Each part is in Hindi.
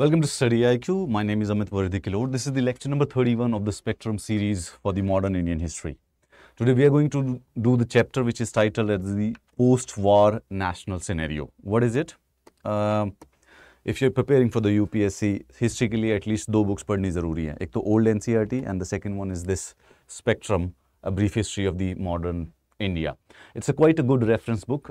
Welcome to Study IQ. My name is Amit Varadikilod. This is the lecture number 31 of the Spectrum series for the modern Indian history. Today we are going to do the chapter which is titled as the post-war national scenario. What is it? Um, if you're preparing for the UPSC, historically at least two books पढ़नी ज़रूरी है. एक तो old NCERT and the second one is this Spectrum, a brief history of the modern India it's a quite a good reference book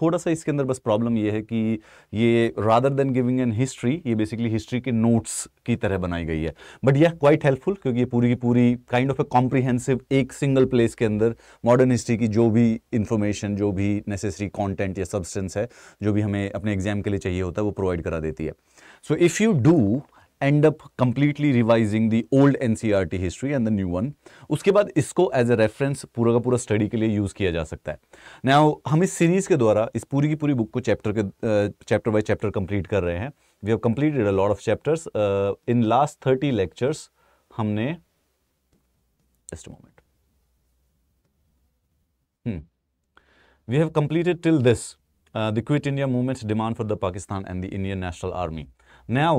थोड़ा सा इसके अंदर बस प्रॉब्लम ये है कि ये rather than giving an history ये बेसिकली हिस्ट्री के नोट्स की तरह बनाई गई है बट यह क्वाइट हेल्पफुल क्योंकि ये पूरी की पूरी काइंड ऑफ ए कॉम्प्रीहेंसिव एक सिंगल प्लेस के अंदर मॉडर्न हिस्ट्री की जो भी इंफॉर्मेशन जो भी नेसेसरी कॉन्टेंट या सब्सटेंस है जो भी हमें अपने एग्जाम के लिए चाहिए होता है वो प्रोवाइड करा देती है so if you do end up completely revising the old NCERT history and the new one उसके बाद इसको एज ए रेफरेंस पूरा का पूरा स्टडी के लिए यूज़ किया जा सकता है नाउ हम इस सीरीज़ के द्वारा इस पूरी की पूरी बुक को चैप्टर के चैप्टर बाय चैप्टर कंप्लीट कर रहे हैं we have completed a lot of chapters in last thirty lectures हमने just moment hmm. we have completed till this uh, the quit india movement's demand for the pakistan and the indian national army now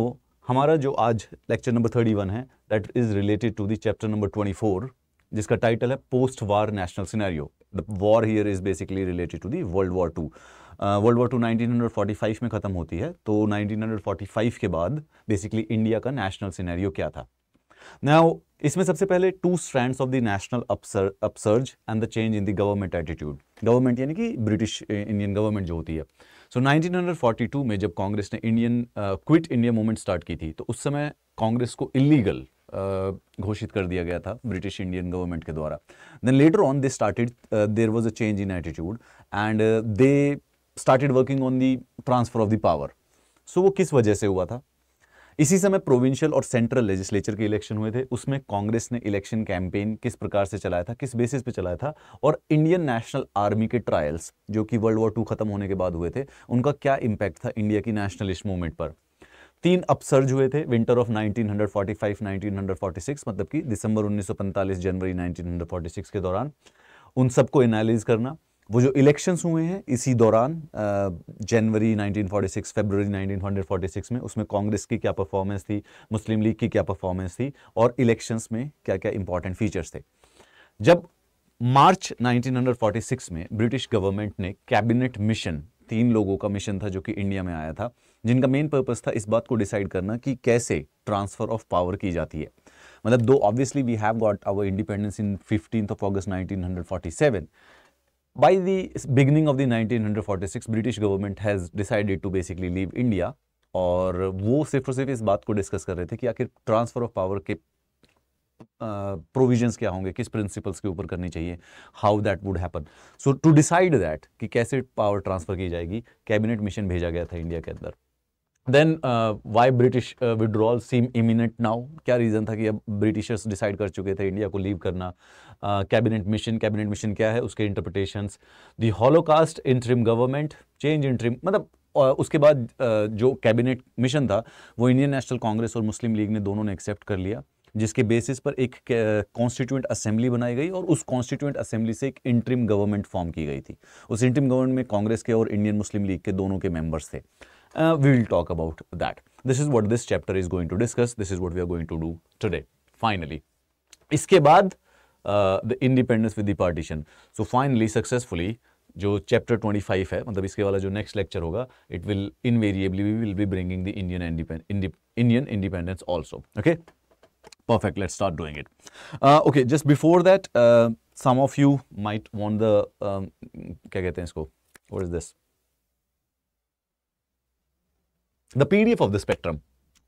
हमारा जो आज लेक्चर नंबर थर्टी वन है that is related to the chapter number twenty four जिसका टाइटल है post war national scenario the war here is basically related to the world war two world war two 1945 में ख़त्म होती है तो 1945 के बाद बेसिकली इंडिया का नेशनल सिनेरियो क्या था नाउ इसमें सबसे पहले two strands of the national upsurge and the change in the government attitude government यानी कि ब्रिटिश इंडियन गवर्नमेंट जो होती है सो so, 1942 में जब कांग्रेस ने Indian quit India movement start की थी तो उस समय कांग्रेस को इलीगल uh, घोषित कर दिया गया था ब्रिटिश इंडियन गवर्नमेंट के द्वारा then later on they started there was a change in attitude and they started working on the transfer of the power so वो किस वजह से हुआ था इसी समय प्रोविंशियल और सेंट्रल लेजिस्लेचर के इलेक्शन हुए थे उसमें कांग्रेस ने इलेक्शन कैंपेन किस प्रकार से चलाया था किस बेसिस पे चलाया था और इंडियन नेशनल आर्मी के ट्रायल्स जो कि वर्ल्ड वॉर टू खत्म होने के बाद हुए थे उनका क्या इम्पैक्ट था इंडिया की नेशनलिस्ट मूवमेंट पर तीन अपसर्ज हुए थे विंटर ऑफ 1945 1946 मतलब कि दिसंबर 1945 जनवरी 1946 के दौरान उन सबको एनालिज करना वो जो इलेक्शंस हुए हैं इसी दौरान जनवरी 1946 फरवरी 1946 में उसमें कांग्रेस की क्या परफॉर्मेंस थी मुस्लिम लीग की क्या परफॉर्मेंस थी और इलेक्शंस में क्या क्या इंपॉर्टेंट फीचर्स थे जब मार्च 1946 में ब्रिटिश गवर्नमेंट ने कैबिनेट मिशन तीन लोगों का मिशन था जो कि इंडिया में आया था जिनका मेन पर्पज था इस बात को डिसाइड करना कि कैसे ट्रांसफर ऑफ पावर की जाती है मतलब दो obviously we have got our independence in fifteen of August nineteen by the beginning of the 1946 British government has decided to basically leave india और वो सिर्फ और सिर्फ इस बात को डिस्कस कर रहे थे कि आखिर ट्रांसफ़र ऑफ पावर के प्रोविजंस uh, क्या होंगे किस प्रिंसिपल्स के ऊपर करनी चाहिए how that would happen so to decide that कि कैसे पावर ट्रांसफ़र की जाएगी कैबिनेट मिशन भेजा गया था इंडिया के अंदर then why British withdrawal seem imminent now क्या रीज़न था कि अब ब्रिटिशर्स डिसाइड कर चुके थे इंडिया को लीव करना कैबिनेट मिशन कैबिनेट मिशन क्या है उसके interpretations the holocaust interim government change interim मतलब uh, उसके बाद uh, जो कैबिनेट मिशन था वो इंडियन नेशनल कांग्रेस और मुस्लिम लीग ने दोनों ने एक्सेप्ट कर लिया जिसके बेसिस पर एक कॉन्स्टिट्यूंट uh, असेंबली बनाई गई और उस कॉन्स्टिट्यूंट असेंबली से एक इंट्रीम गवर्नमेंट फॉर्म की गई थी उस इंट्रीम गवर्नमेंट में कांग्रेस के और इंडियन मुस्लिम लीग के दोनों के मेंबर्स थे Uh, we will talk about that. This is what this chapter is going to discuss. This is what we are going to do today. Finally, iske baad uh, the independence with the partition. So finally, successfully, jo chapter 25 hai, matlab iske wala jo next lecture hoga, it will invariably we will be bringing the Indian independence also. Okay, perfect. Let's start doing it. Uh, okay, just before that, some of you might want the um, kya kehte hai What is this? the PDF of the spectrum.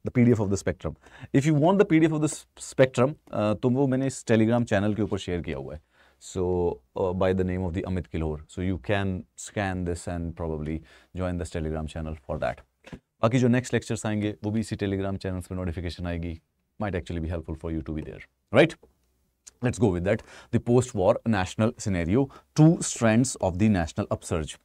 The PDF of the spectrum. If you want the PDF of the spectrum, uh, तो वो मैंने इस Telegram channel के ऊपर share किया हुआ है. So uh, by the name of the Amit Kilhor. So you can scan this and probably join this Telegram channel for that. बाकी जो next lectures आएंगे वो भी इसी Telegram channels पे notification आएगी. Might actually be helpful for you to be there. Right? Let's go with that. The post-war national scenario. Two strands of the national upsurge.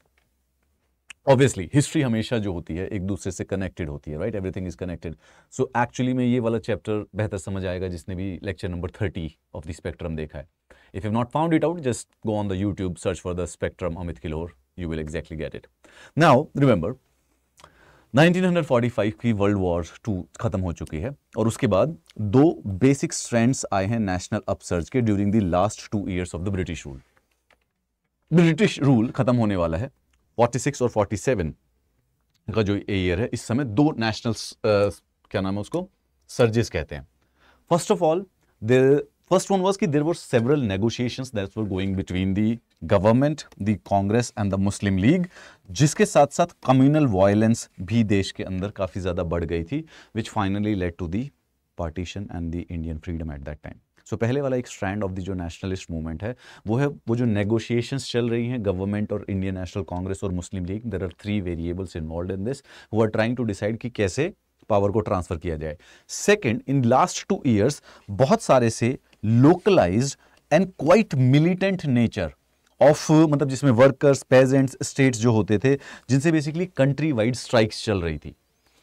Obviously history हमेशा जो होती है एक दूसरे से कनेक्टेड होती है right everything is connected so actually में ये वाला चैप्टर बेहतर समझ आएगा जिसने भी lecture number thirty of the spectrum देखा है if you not found it out just go on the YouTube search for the spectrum Amit Kilor you will exactly get it now remember 1945 की वर्ल्ड वॉर टू खत्म हो चुकी है और उसके बाद दो बेसिक स्ट्रेंड्स आए हैं नेशनल अपसर्ज के during the last two years of the British rule British rule खत्म होने वाला है 46 और 47 का जो ईयर है इस समय दो नेशनल क्या नाम है उसको सर्जेस कहते हैं first of all first one was कि there were several negotiation that were going between the government the Congress and the Muslim League जिसके साथ साथ कम्युनल वायलेंस भी देश के अंदर काफ़ी ज़्यादा बढ़ गई थी which finally led to the partition and the Indian freedom at that time so so, पहले वाला एक स्ट्रैंड ऑफ द जो नेशनलिस्ट मूवमेंट है वो है वो जो नेगोशिएशंस चल रही हैं गवर्नमेंट और इंडियन नेशनल कांग्रेस और Muslim League there are three variables involve in this वो आर ट्राइंग टू डिसाइड कि कैसे पावर को ट्रांसफर किया जाए second in last two years बहुत सारे से localize and quite militant nature of मतलब जिसमें वर्कर्स पेजेंट्स स्टेट्स जो होते थे जिनसे बेसिकली कंट्री वाइड स्ट्राइक्स चल रही थी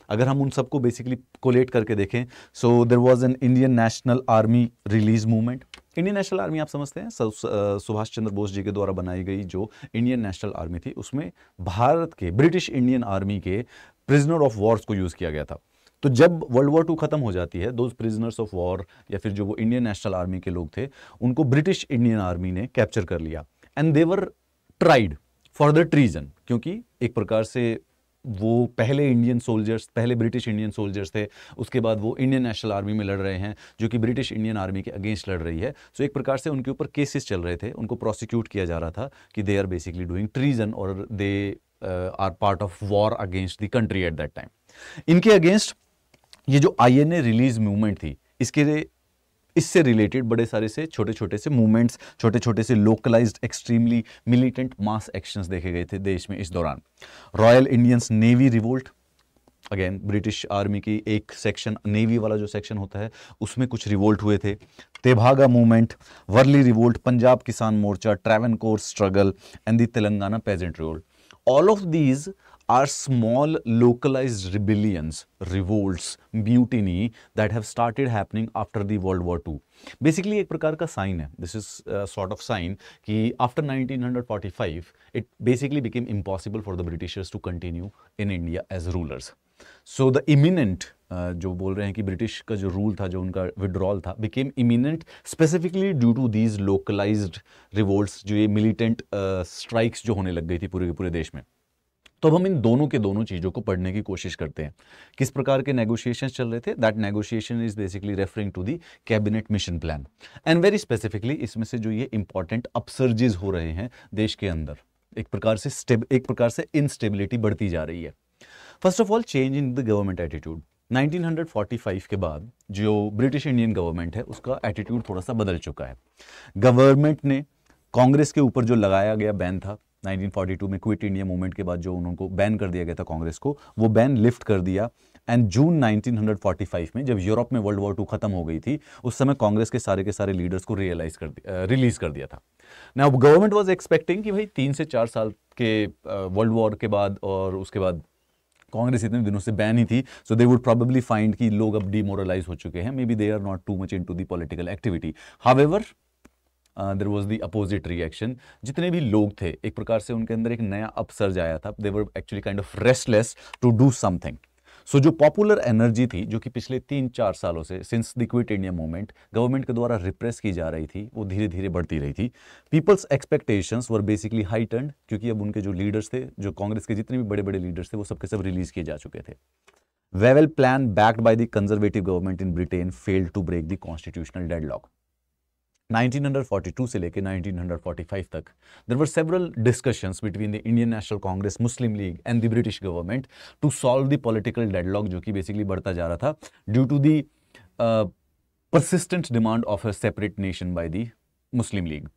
अगर हम उन सबको बेसिकली कोलेट करके देखें so there was an Indian national army release movement Indian national army आप समझते हैं सुभाष चंद्र बोस जी के द्वारा बनाई गई जो इंडियन नेशनल आर्मी थी उसमें भारत के ब्रिटिश इंडियन आर्मी के प्रिजनर ऑफ वॉर्स को यूज़ किया गया था तो जब वर्ल्ड वॉर टू खत्म हो जाती है दो प्रिजनर्स ऑफ वॉर या फिर जो वो इंडियन नेशनल आर्मी के लोग थे उनको ब्रिटिश इंडियन आर्मी ने कैप्चर कर लिया and they were tried for the treason क्योंकि एक प्रकार से वो पहले इंडियन सोल्जर्स पहले ब्रिटिश इंडियन सोल्जर्स थे उसके बाद वो इंडियन नेशनल आर्मी में लड़ रहे हैं जो कि ब्रिटिश इंडियन आर्मी के अगेंस्ट लड़ रही है सो एक प्रकार से उनके ऊपर केसेस चल रहे थे उनको प्रोसिक्यूट किया जा रहा था कि they are basically doing treason और they are part of war against the country at that time इनके अगेंस्ट ये जो आई रिलीज मूवमेंट थी इसके इससे रिलेटेड बड़े सारे से छोटे छोटे से मूवमेंट्स छोटे छोटे से localized extremely militant mass actions देखे गए थे देश में इस दौरान royal Indians navy revolt again British army की एक सेक्शन नेवी वाला जो सेक्शन होता है उसमें कुछ रिवोल्ट हुए थे Tebhaga movement Warli revolt Punjab Kisan Morcha Travancore struggle and the Telangana peasant revolt all of these are small localized rebellions, revolts, mutiny that have started happening after the World War II. Basically, एक प्रकार का साइन है is a sort of sign कि after 1945 it basically became impossible for the Britishers to continue in India as rulers. So the imminent Uh, जो बोल रहे हैं कि ब्रिटिश का जो रूल था जो उनका विड्रॉल था became imminent specifically due to these localized revolts जो ये मिलिटेंट स्ट्राइक्स uh, जो होने लग गई थी पूरे के पूरे देश में तो अब हम इन दोनों के दोनों चीज़ों को पढ़ने की कोशिश करते हैं किस प्रकार के नेगोशिएशन चल रहे थे that negotiation is basically referring to the cabinet mission plan and very specifically इसमें से जो ये इंपॉर्टेंट अपसर्जेज हो रहे हैं देश के अंदर एक प्रकार से एक प्रकार से इनस्टेबिलिटी बढ़ती जा रही है first of all change in the government attitude 1945 के बाद जो ब्रिटिश इंडियन गवर्नमेंट है उसका एटीट्यूड थोड़ा सा बदल चुका है गवर्नमेंट ने कांग्रेस के ऊपर जो लगाया गया बैन था 1942 में क्विट इंडिया मूवमेंट के बाद जो उनको बैन कर दिया गया था कांग्रेस को वो बैन लिफ्ट कर दिया एंड जून 1945 में जब यूरोप में वर्ल्ड वॉर टू खत्म हो गई थी उस समय कांग्रेस के सारे के सारे लीडर्स को रियलाइज कर रिलीज कर दिया था ना गवर्नमेंट वॉज एक्सपेक्टिंग कि भाई तीन से चार साल के वर्ल्ड वॉर के बाद और उसके बाद कांग्रेस इतने दिनों से बैन ही थी so they would probably find कि लोग अब डिमोरलाइज हो चुके हैं maybe they are not too much into the political activity however there was the opposite reaction जितने भी लोग थे एक प्रकार से उनके अंदर एक नया अपसर्ज आया था they were actually kind of restless to do something so जो पॉपुलर एनर्जी थी जो कि पिछले तीन चार सालों से since the quit India movement government के द्वारा रिप्रेस की जा रही थी वो धीरे धीरे बढ़ती रही थी people's expectations were basically high turn क्योंकि अब उनके जो लीडर्स थे जो कांग्रेस के जितने भी बड़े बड़े लीडर्स थे वो सबके सब रिलीज किए जा चुके थे Wavell plan backed by the conservative government in Britain failed to break the constitutional deadlock 1942 से लेकर 1945 तक there were several discussion between the Indian national Congress Muslim League and the British government to solve the political deadlock जो कि बेसिकली बढ़ता जा रहा था due to the persistent demand of a separate nation by the Muslim League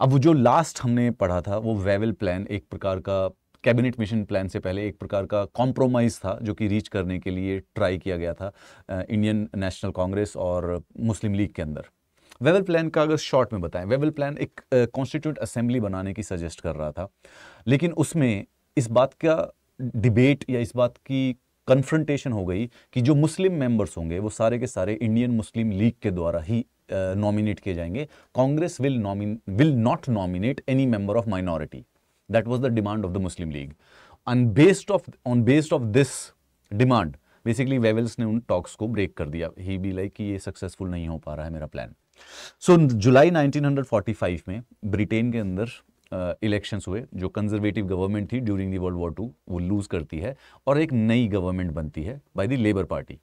अब वो जो लास्ट हमने पढ़ा था वो वेवल प्लान एक प्रकार का कैबिनेट मिशन प्लान से पहले एक प्रकार का कॉम्प्रोमाइज था जो कि रीच करने के लिए ट्राई किया गया था इंडियन नेशनल कांग्रेस और मुस्लिम लीग के अंदर वेवल प्लान का अगर शॉर्ट में बताएं वेवल प्लान एक कॉन्स्टिट्यूट असेंबली बनाने की सजेस्ट कर रहा था लेकिन उसमें इस बात का डिबेट या इस बात की कन्फ्रंटेशन हो गई कि जो मुस्लिम मेंबर्स होंगे वो सारे के सारे इंडियन मुस्लिम लीग के द्वारा ही नॉमिनेट किए जाएंगे Congress will nomin will not nominate any member of minority that was the demand of the Muslim League on based of on based of this demand basically Wavell's ने उन टॉक्स को ब्रेक कर दिया ही बी लाइक कि ये सक्सेसफुल नहीं हो पा रहा है मेरा प्लान सो so, जुलाई 1945 में ब्रिटेन के अंदर इलेक्शंस uh, हुए जो कंजर्वेटिव गवर्नमेंट थी during the world war two वो लूज़ करती है और एक नई गवर्नमेंट बनती है by the labour party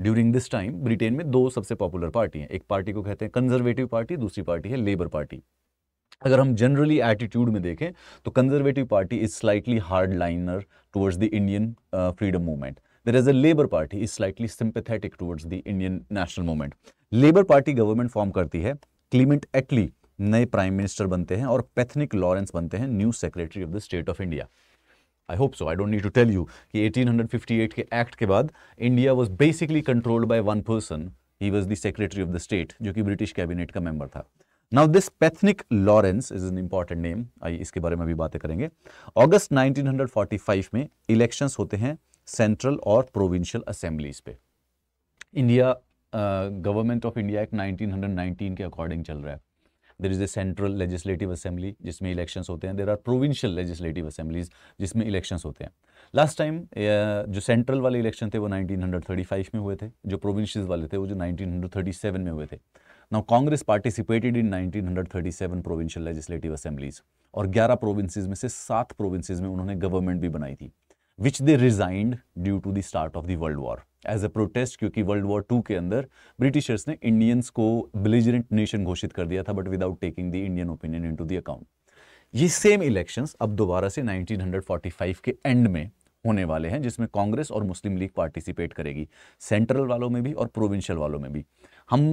during this time Britain में दो सबसे पॉपुलर पार्टी हैं एक पार्टी को कहते हैं कंजर्वेटिव पार्टी दूसरी पार्टी है लेबर पार्टी अगर हम जनरली एटीट्यूड में देखें तो conservative party is slightly hard liner towards the Indian freedom movement there is a labour party is slightly sympathetic towards the Indian national movement labour party government form करती है क्लीमेंट एटली नए प्राइम मिनिस्टर बनते हैं और पैथनिक लॉरेंस बनते हैं new secretary of the state of India I hope so I don't need to tell you कि 1858 के एक्ट के बाद India was basically controlled by one person he was the secretary of the state जो कि ब्रिटिश कैबिनेट का मेंबर था now this Pethick Lawrence is an important name I इसके बारे में भी बातें करेंगे अगस्त 1945 में इलेक्शंस होते हैं सेंट्रल और प्रोविंशियल असेंबलीज पे India government of India act 1919 के अकॉर्डिंग चल रहा है there is a central legislative assembly जिसमें इलेक्शन होते हैं there are provincial legislative assemblies जिसमें इलेक्शन होते हैं लास्ट टाइम जो सेंट्रल वाले इलेक्शन थे वो 1935 में हुए थे जो प्रोविंशियल वाले थे वो जो 1937 में हुए थे now Congress participated in 1937 provincial legislative assemblies और 11 प्रोविंसेज में से सात प्रोविंसेज में उन्होंने गवर्नमेंट भी बनाई थी which they resigned due to the start of the world war as a protest क्योंकि वर्ल्ड वॉर टू के अंदर ब्रिटिशर्स ने इंडियंस को बिलिजरेंट नेशन घोषित कर दिया था but without taking the Indian opinion in to the account ये सेम इलेक्शन अब दोबारा से 1945 के एंड में होने वाले हैं जिसमें कांग्रेस और मुस्लिम लीग पार्टिसिपेट करेगी सेंट्रल वालों में भी और प्रोविंशियल वालों में भी हम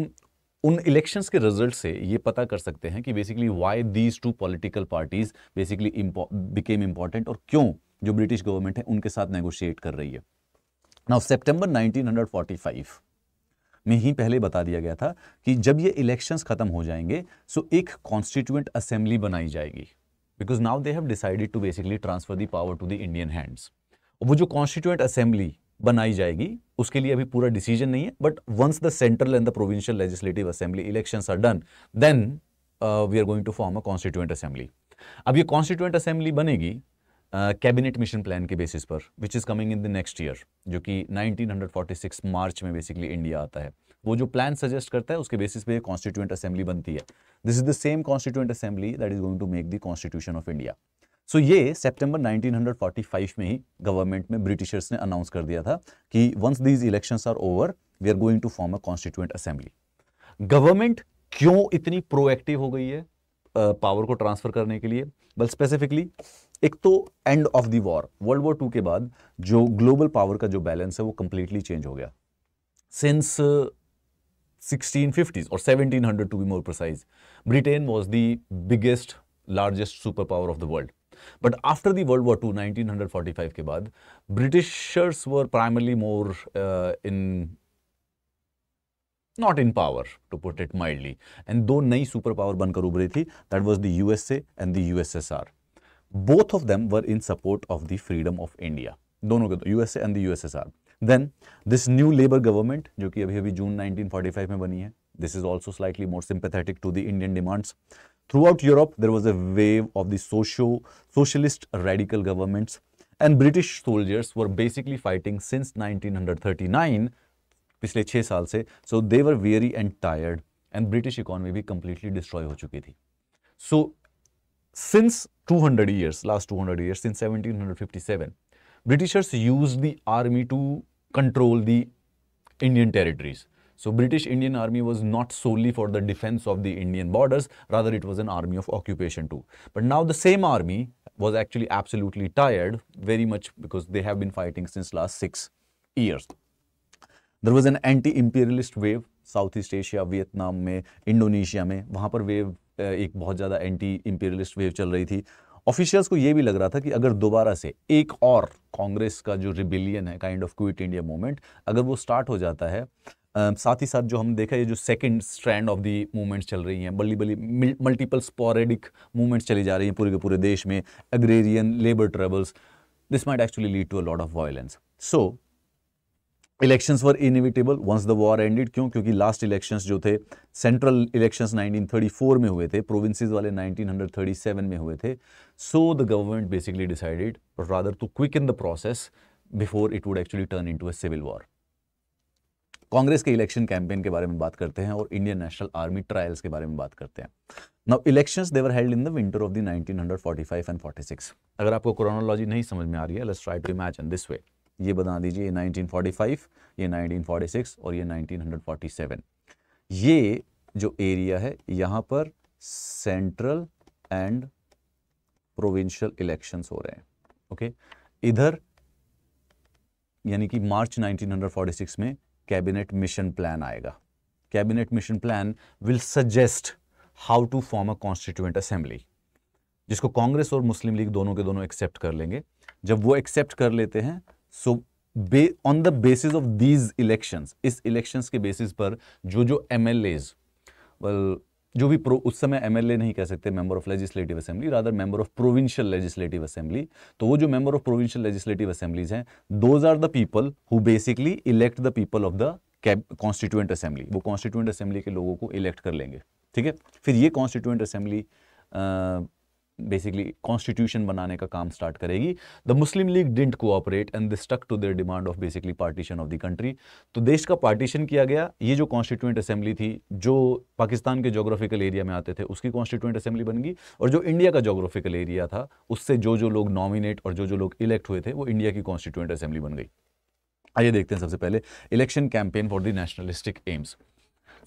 उन इलेक्शंस के रिजल्ट से ये पता कर सकते हैं कि basically why these two political parties basically became important और क्यों जो ब्रिटिश गवर्नमेंट है उनके साथ नेगोशिएट कर रही है नाउ सितंबर 1945 में ही पहले बता दिया गया था कि जब ये इलेक्शंस खत्म हो जाएंगे सो एक कॉन्स्टिट्यूएंट असेंबली बनाई जाएगी because now they have decided to basically transfer the power to the Indian hands वो जो कॉन्स्टिट्यूएंट असेंबली बनाई जाएगी उसके लिए अभी पूरा डिसीजन नहीं है but once the central and the provincial legislative assembly election are done then we are going to form a constituent assembly अब ये कॉन्स्टिट्यूएंट असेंबली बनेगी कैबिनेट मिशन प्लान के बेसिस पर which is coming in the next year जो कि 1946 मार्च में बेसिकली इंडिया आता है वो जो प्लान सजेस्ट करता है उसके बेसिस पे कॉन्स्टिट्यूंट असेंबली बनती है this is the same constituent assembly that is going to make the constitution of India so ये सितंबर 1945 में ही गवर्नमेंट में ब्रिटिशर्स ने अनाउंस कर दिया था कि once these election are over we are going to form a constituent assembly government क्यों इतनी प्रोएक्टिव हो गई है पावर uh, को ट्रांसफर करने के लिए बल स्पेसिफिकली एक तो end of the war world war two के बाद जो ग्लोबल पावर का जो बैलेंस है वो कंप्लीटली चेंज हो गया सिंस सिक्सटीन फिफ्टीज और seventeen hundred to be more precise Britain was the biggest largest super power of the world but after the world war two nineteen hundred forty five के बाद britishers were primarily more in not in power to put mildly and दो नई सुपर पावर बनकर उभरी थी that was the U S and the U S S R both of them were in support of the freedom of India. दोनों के दो USA and the USSR. Then this new Labour government जो कि अभी June 1945 में बनी है, this is also slightly more sympathetic to the Indian demands. Throughout Europe there was a wave of the socio socialist radical governments and British soldiers were basically fighting since 1939 पिछले छह साल so they were weary and tired and British economy भी completely destroyed हो So since 200 years, last 200 years, since 1757, Britishers used the army to control the Indian territories. So British Indian Army was not solely for the defense of the Indian borders, rather it was an army of occupation too. But now the same army was actually absolutely tired, very much because they have been fighting since last six years. There was an anti-imperialist wave, Southeast Asia, Vietnam, में, Indonesia, में, वहाँ wave एक बहुत ज़्यादा एंटी इम्पीरियलिस्ट वेव चल रही थी ऑफिशियल्स को यह भी लग रहा था कि अगर दोबारा से एक और कांग्रेस का जो रिबिलियन है kind of quit India movement अगर वो स्टार्ट हो जाता है आ, साथ ही साथ जो हम देखा ये जो second strand of the movements चल रही हैं बल्ली बल्ली मल्टीपल स्पोरेडिक मूवमेंट्स चली जा रही हैं पूरे के पूरे देश में agrarian labour troubles this might actually lead to a lot of violence so elections were inevitable once the war ended क्यों क्योंकि लास्ट इलेक्शंस जो थे सेंट्रल इलेक्शंस 1934 में हुए थे प्रोविंसेस वाले 1937 में हुए थे so the government basically decided rather to quick in the process before it would actually turn into a civil war Congress के इलेक्शन कैंपेन के बारे में बात करते हैं और इंडियन नेशनल आर्मी ट्रायल्स के बारे में बात करते हैं now elections they were held in the winter of the 1945 and 46 अगर आपको क्रोनोलॉजी नहीं समझ में आ रही है let's try to imagine this way ये बता दीजिए ये 1945 ये 1946 और ये 1947 ये जो एरिया है यहाँ पर सेंट्रल एंड प्रोविंशियल इलेक्शंस हो रहे हैं ओके इधर यानी कि मार्च 1946 में कैबिनेट मिशन प्लान आएगा cabinet mission plan will suggest how to form a constituent assembly जिसको कांग्रेस और मुस्लिम लीग दोनों के दोनों एक्सेप्ट कर लेंगे जब वो एक्सेप्ट कर लेते हैं so on the basis of these elections इस इलेक्शंस के बेसिस पर जो जो एम एल एज वेल जो भी प्रो उस समय एमएलए नहीं कह सकते member of legislative assembly rather member of provincial legislative assembly तो वो जो member of provincial legislative assemblies हैं those are the people who basically elect the people of the constituent assembly वो कॉन्स्टिट्यूएंट असेंबली के लोगों को इलेक्ट कर लेंगे ठीक है फिर ये कॉन्स्टिट्यूएंट असेंबली बेसिकली कॉन्स्टिट्यूशन बनाने का काम स्टार्ट करेगी the Muslim League didn't cooperate and they stuck to their demand of basically partition of the country तो देश का पार्टीशन किया गया ये जो कॉन्स्टिट्यूंट असेंबली थी जो पाकिस्तान के जोग्राफिकल एरिया में आते थे उसकी कॉन्स्टिट्यूंट असेंबली बन गई और जो इंडिया का जोग्राफिकल एरिया था उससे जो जो लोग नॉमिनेट और जो जो लोग इलेक्ट हुए थे वो इंडिया की कॉन्स्टिट्यूंट असेंबली बन गई आइए देखते हैं सबसे पहले election campaign for the nationalistic aims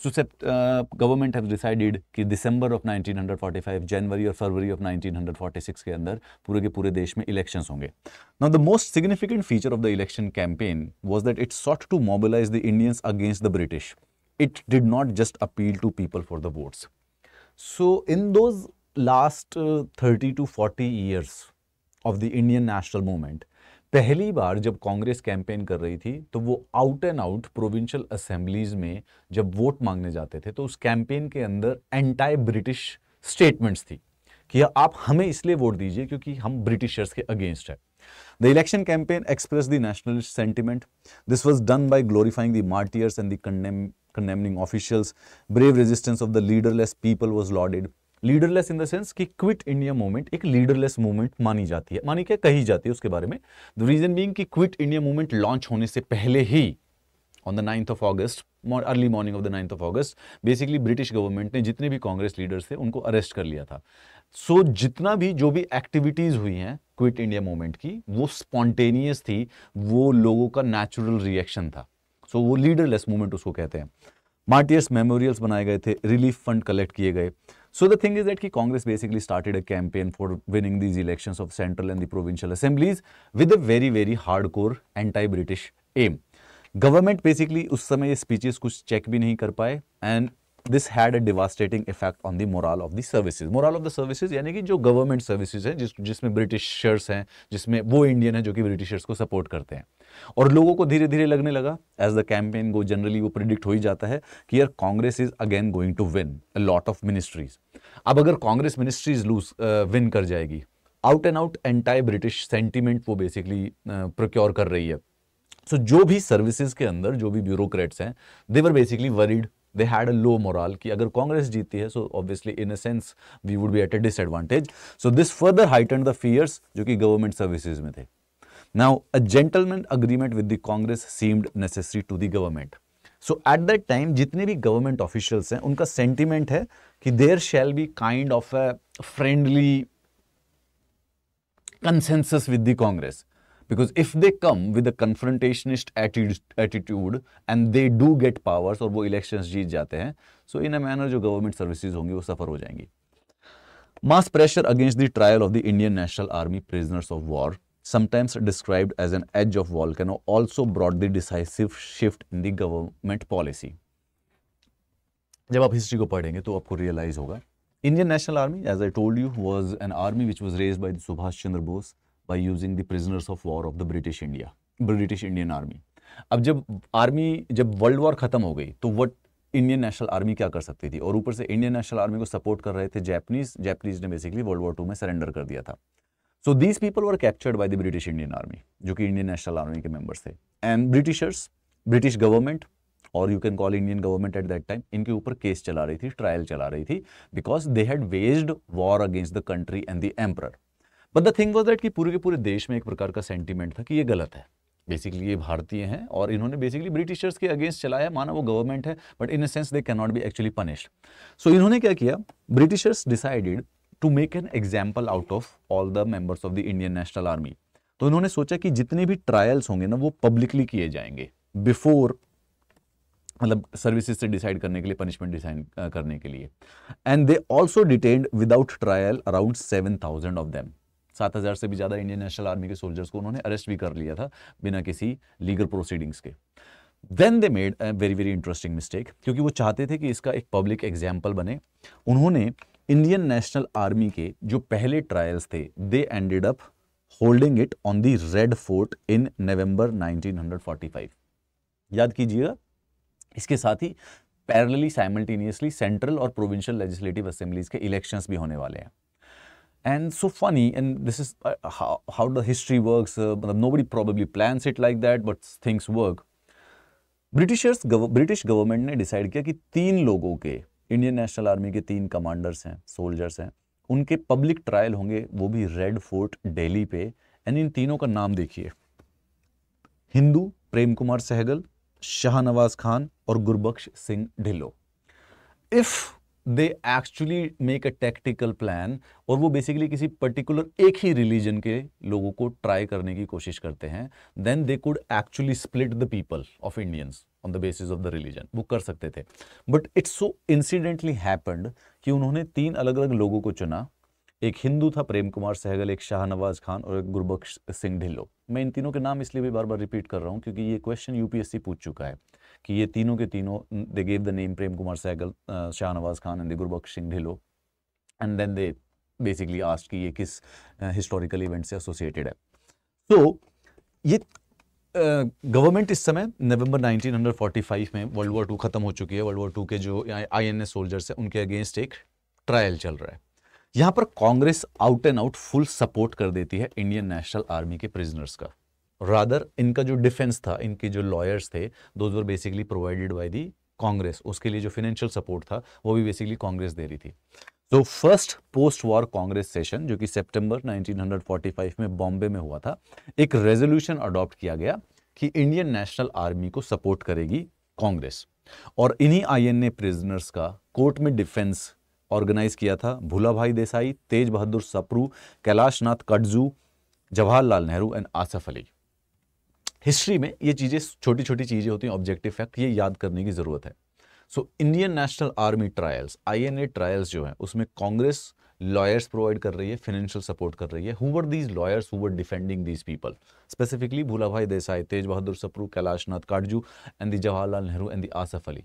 so सेप गवर्नमेंट हैव डिसाइडेड कि दिसंबर ऑफ 1945 जनवरी और फरवरी ऑफ 1946 के अंदर पूरे के पूरे देश में इलेक्शन होंगे now the most significant feature of the election campaign was that it sought to mobilise the Indians against the British it did not just appeal to people for the votes so in those last thirty to forty years of the Indian national movement पहली बार जब कांग्रेस कैंपेन कर रही थी तो वो out and out provincial assemblies में जब वोट मांगने जाते थे तो उस कैंपेन के अंदर एंटाई ब्रिटिश स्टेटमेंट्स थी कि आप हमें इसलिए वोट दीजिए क्योंकि हम ब्रिटिशर्स के अगेंस्ट है the election campaign express the nationalist sentiment this was done by glorifying the martyrs and दंडेम condemning officials brave resistance of the leaderless people was lauded leaderless in the sense कि क्विट इंडिया मूवमेंट एक लीडरलेस मूवमेंट मानी जाती है मानी क्या कही जाती है उसके बारे में द रीजन बीइंग कि क्विट इंडिया मूवमेंट लॉन्च होने से पहले ही on the ninth of August early morning of the ninth of August basically British government ने जितने भी कांग्रेस लीडर्स थे उनको अरेस्ट कर लिया था सो so, जितना भी जो भी एक्टिविटीज़ हुई हैं क्विट इंडिया मूवमेंट की वो स्पॉन्टेनियस थी वो लोगों का नेचुरल रिएक्शन था सो so, वो लीडरलेस मूवमेंट उसको कहते हैं मार्टियस मेमोरियल्स बनाए गए थे रिलीफ फंड कलेक्ट किए गए So the thing is that ki Congress basically started a campaign for winning these elections of central and the provincial assemblies with a very very hardcore anti-British aim. Government basically us samay speeches kuch check bhi nahi kar पाए and this had a devastating effect on the morale of the services morale of the services यानी कि जो government services हैं जिस जिसमें britishers हैं जिसमें वो indian हैं जो कि britishers को support करते हैं और लोगों को धीरे धीरे लगने लगा as the campaign go generally वो प्रिडिक्ट हो ही जाता है कि यार Congress is again going to win a lot of ministries अब अगर कांग्रेस मिनिस्ट्रीज लूज विन कर जाएगी out and out anti British sentiment वो बेसिकली प्रोक्योर uh, कर रही है सो so, जो भी सर्विसेज के अंदर जो भी ब्यूरोक्रेट्स हैं they were basically worried they had a low morale कि अगर कांग्रेस जीती है so obviously in a sense we would be at a disadvantage so this further height the fears जो कि गवर्नमेंट सर्विसेज में थे Now, a gentleman agreement with the Congress seemed necessary to the government. So at that time, जितने bhi government officials hain, unka sentiment hai ki there shall be kind of a friendly consensus with the Congress. Because if they come with a confrontationist attitude, and they do get powers और wo elections jeet जाते hain, so in a manner jo government services hongi wo suffer ho जाएंगी. Mass pressure against the trial of the Indian National Army prisoners of war sometimes described as an edge of volcano, also brought the decisive shift in the government policy. जब आप हिस्ट्री को पढ़ेंगे तो आपको रियलाइज होगा Indian national army as I told you was an army which was raised by Subhash Chandra Bose by using the prisoners of war of the British India British Indian army अब जब आर्मी जब वर्ल्ड वॉर खत्म हो गई तो वट इंडियन नेशनल आर्मी क्या कर सकती थी और ऊपर से इंडियन नेशनल आर्मी को सपोर्ट कर रहे थे जैपनीज जैपनीज ने बेसिकली वर्ल्ड वॉर टू में सरेंडर कर दिया था so these people were captured by the British Indian army जो कि इंडियन नेशनल आर्मी के मेंबर्स थे एंड ब्रिटिशर्स ब्रिटिश गवर्नमेंट और you can call Indian government at that time इनके ऊपर केस चला रही थी ट्रायल चला रही थी because they had waged war against the country and the emperor but the thing was that कि पूरे के पूरे देश में एक प्रकार का सेंटिमेंट था कि ये गलत है बेसिकली ये भारतीय हैं और इन्होंने बेसिकली ब्रिटिशर्स के अगेंस्ट चलाया माना वो गवर्नमेंट है but in sense they can not be actually punished so इन्होंने क्या किया britishers decided to make an example out of all the members of the Indian national army तो उन्होंने सोचा कि जितने भी ट्रायल्स होंगे ना वो पब्लिकली किए जाएंगे बिफोर मतलब सर्विसेज से डिसाइड करने के लिए पनिशमेंट डिसाइड करने के लिए and they also detained without trial around seven thousand of them सात हज़ार से भी ज़्यादा इंडियन नेशनल आर्मी के सोल्जर्स को उन्होंने अरेस्ट भी कर लिया था बिना किसी लीगल प्रोसीडिंग्स के then they made very very interesting mistake क्योंकि वो चाहते थे कि इसका एक पब्लिक एग्जाम्पल बने उन्होंने इंडियन नेशनल आर्मी के जो पहले ट्रायल्स थे they ended up holding it on the Red Fort in नवंबर 1945 याद कीजिएगा इसके साथ ही पैरेलली साइमल्टेनियसली सेंट्रल और प्रोविंशियल लेजिस्लेटिव असेंबलीज के इलेक्शंस भी होने वाले हैं and so funny and this is how the history work मतलब nobody nobody plan it like that but things work britishers British government ने डिसाइड किया कि तीन लोगों के इंडियन नेशनल आर्मी के तीन कमांडर्स हैं सोल्जर्स हैं उनके पब्लिक ट्रायल होंगे वो भी रेड फोर्ट डेली पे एंड इन तीनों का नाम देखिए हिंदू प्रेम कुमार सहगल शाहनवाज खान और Gurbaksh Singh Dhillon if they actually make a tactical plan और वो बेसिकली किसी पर्टिकुलर एक ही रिलीजन के लोगों को ट्राई करने की कोशिश करते हैं then they could actually split the people of Indians on the basis of the religion वो कर सकते थे but it's so incidentally happened कि उन्होंने तीन अलग अलग लोगों को चुना एक हिंदू था प्रेम कुमार सहगल एक शाहनवाज खान और एक गुरबख्श सिंह ढिल्लो मैं इन तीनों के नाम इसलिए भी बार बार रिपीट कर रहा हूँ क्योंकि ये क्वेश्चन यूपीएससी पूछ चुका है कि ये तीनों के तीनों they gave the name Prem Kumar Sahgal Shahnawaz Khan and they Gurbaksh Singh Dhillon and then they basically asked कि ये किस हिस्टोरिकल इवेंट से एसोसिएटेड है तो ये गवर्नमेंट इस समय नवंबर 1945 में वर्ल्ड वॉर टू ख़त्म हो चुकी है वर्ल्ड वॉर टू के जो आई एन एस सोल्जर्स हैं उनके अगेंस्ट एक ट्रायल चल रहा है यहाँ पर Congress out and out full support कर देती है इंडियन नेशनल आर्मी के प्रिजनर्स का रादर इनका जो डिफेंस था इनके जो लॉयर्स थे though were basically provided by the Congress उसके लिए जो फिनेंशियल सपोर्ट था वो भी बेसिकली कांग्रेस दे रही थी तो first post war Congress session जो कि सितंबर 1945 में बॉम्बे में हुआ था एक रेजोल्यूशन अडॉप्ट किया गया कि इंडियन नेशनल आर्मी को सपोर्ट करेगी कांग्रेस और इन्हीं आईएनए प्रिजनर्स का कोर्ट में डिफेंस ऑर्गेनाइज किया था Bhulabhai Desai Tej Bahadur Sapru Kailash Nath Katju Jawaharlal Nehru and Asaf Ali history में ये चीज़ें छोटी छोटी चीज़ें होती हैं ऑब्जेक्टिव फैक्ट ये याद करने की ज़रूरत है so Indian national army trials INA trials जो है उसमें कांग्रेस लॉयर्स प्रोवाइड कर रही है फाइनेंशियल सपोर्ट कर रही है who were these lawyers who were defending these people specifically Bhulabhai Desai Tej Bahadur Sapru Kailash Nath Katju and the Jawaharlal Nehru and the Asaf Ali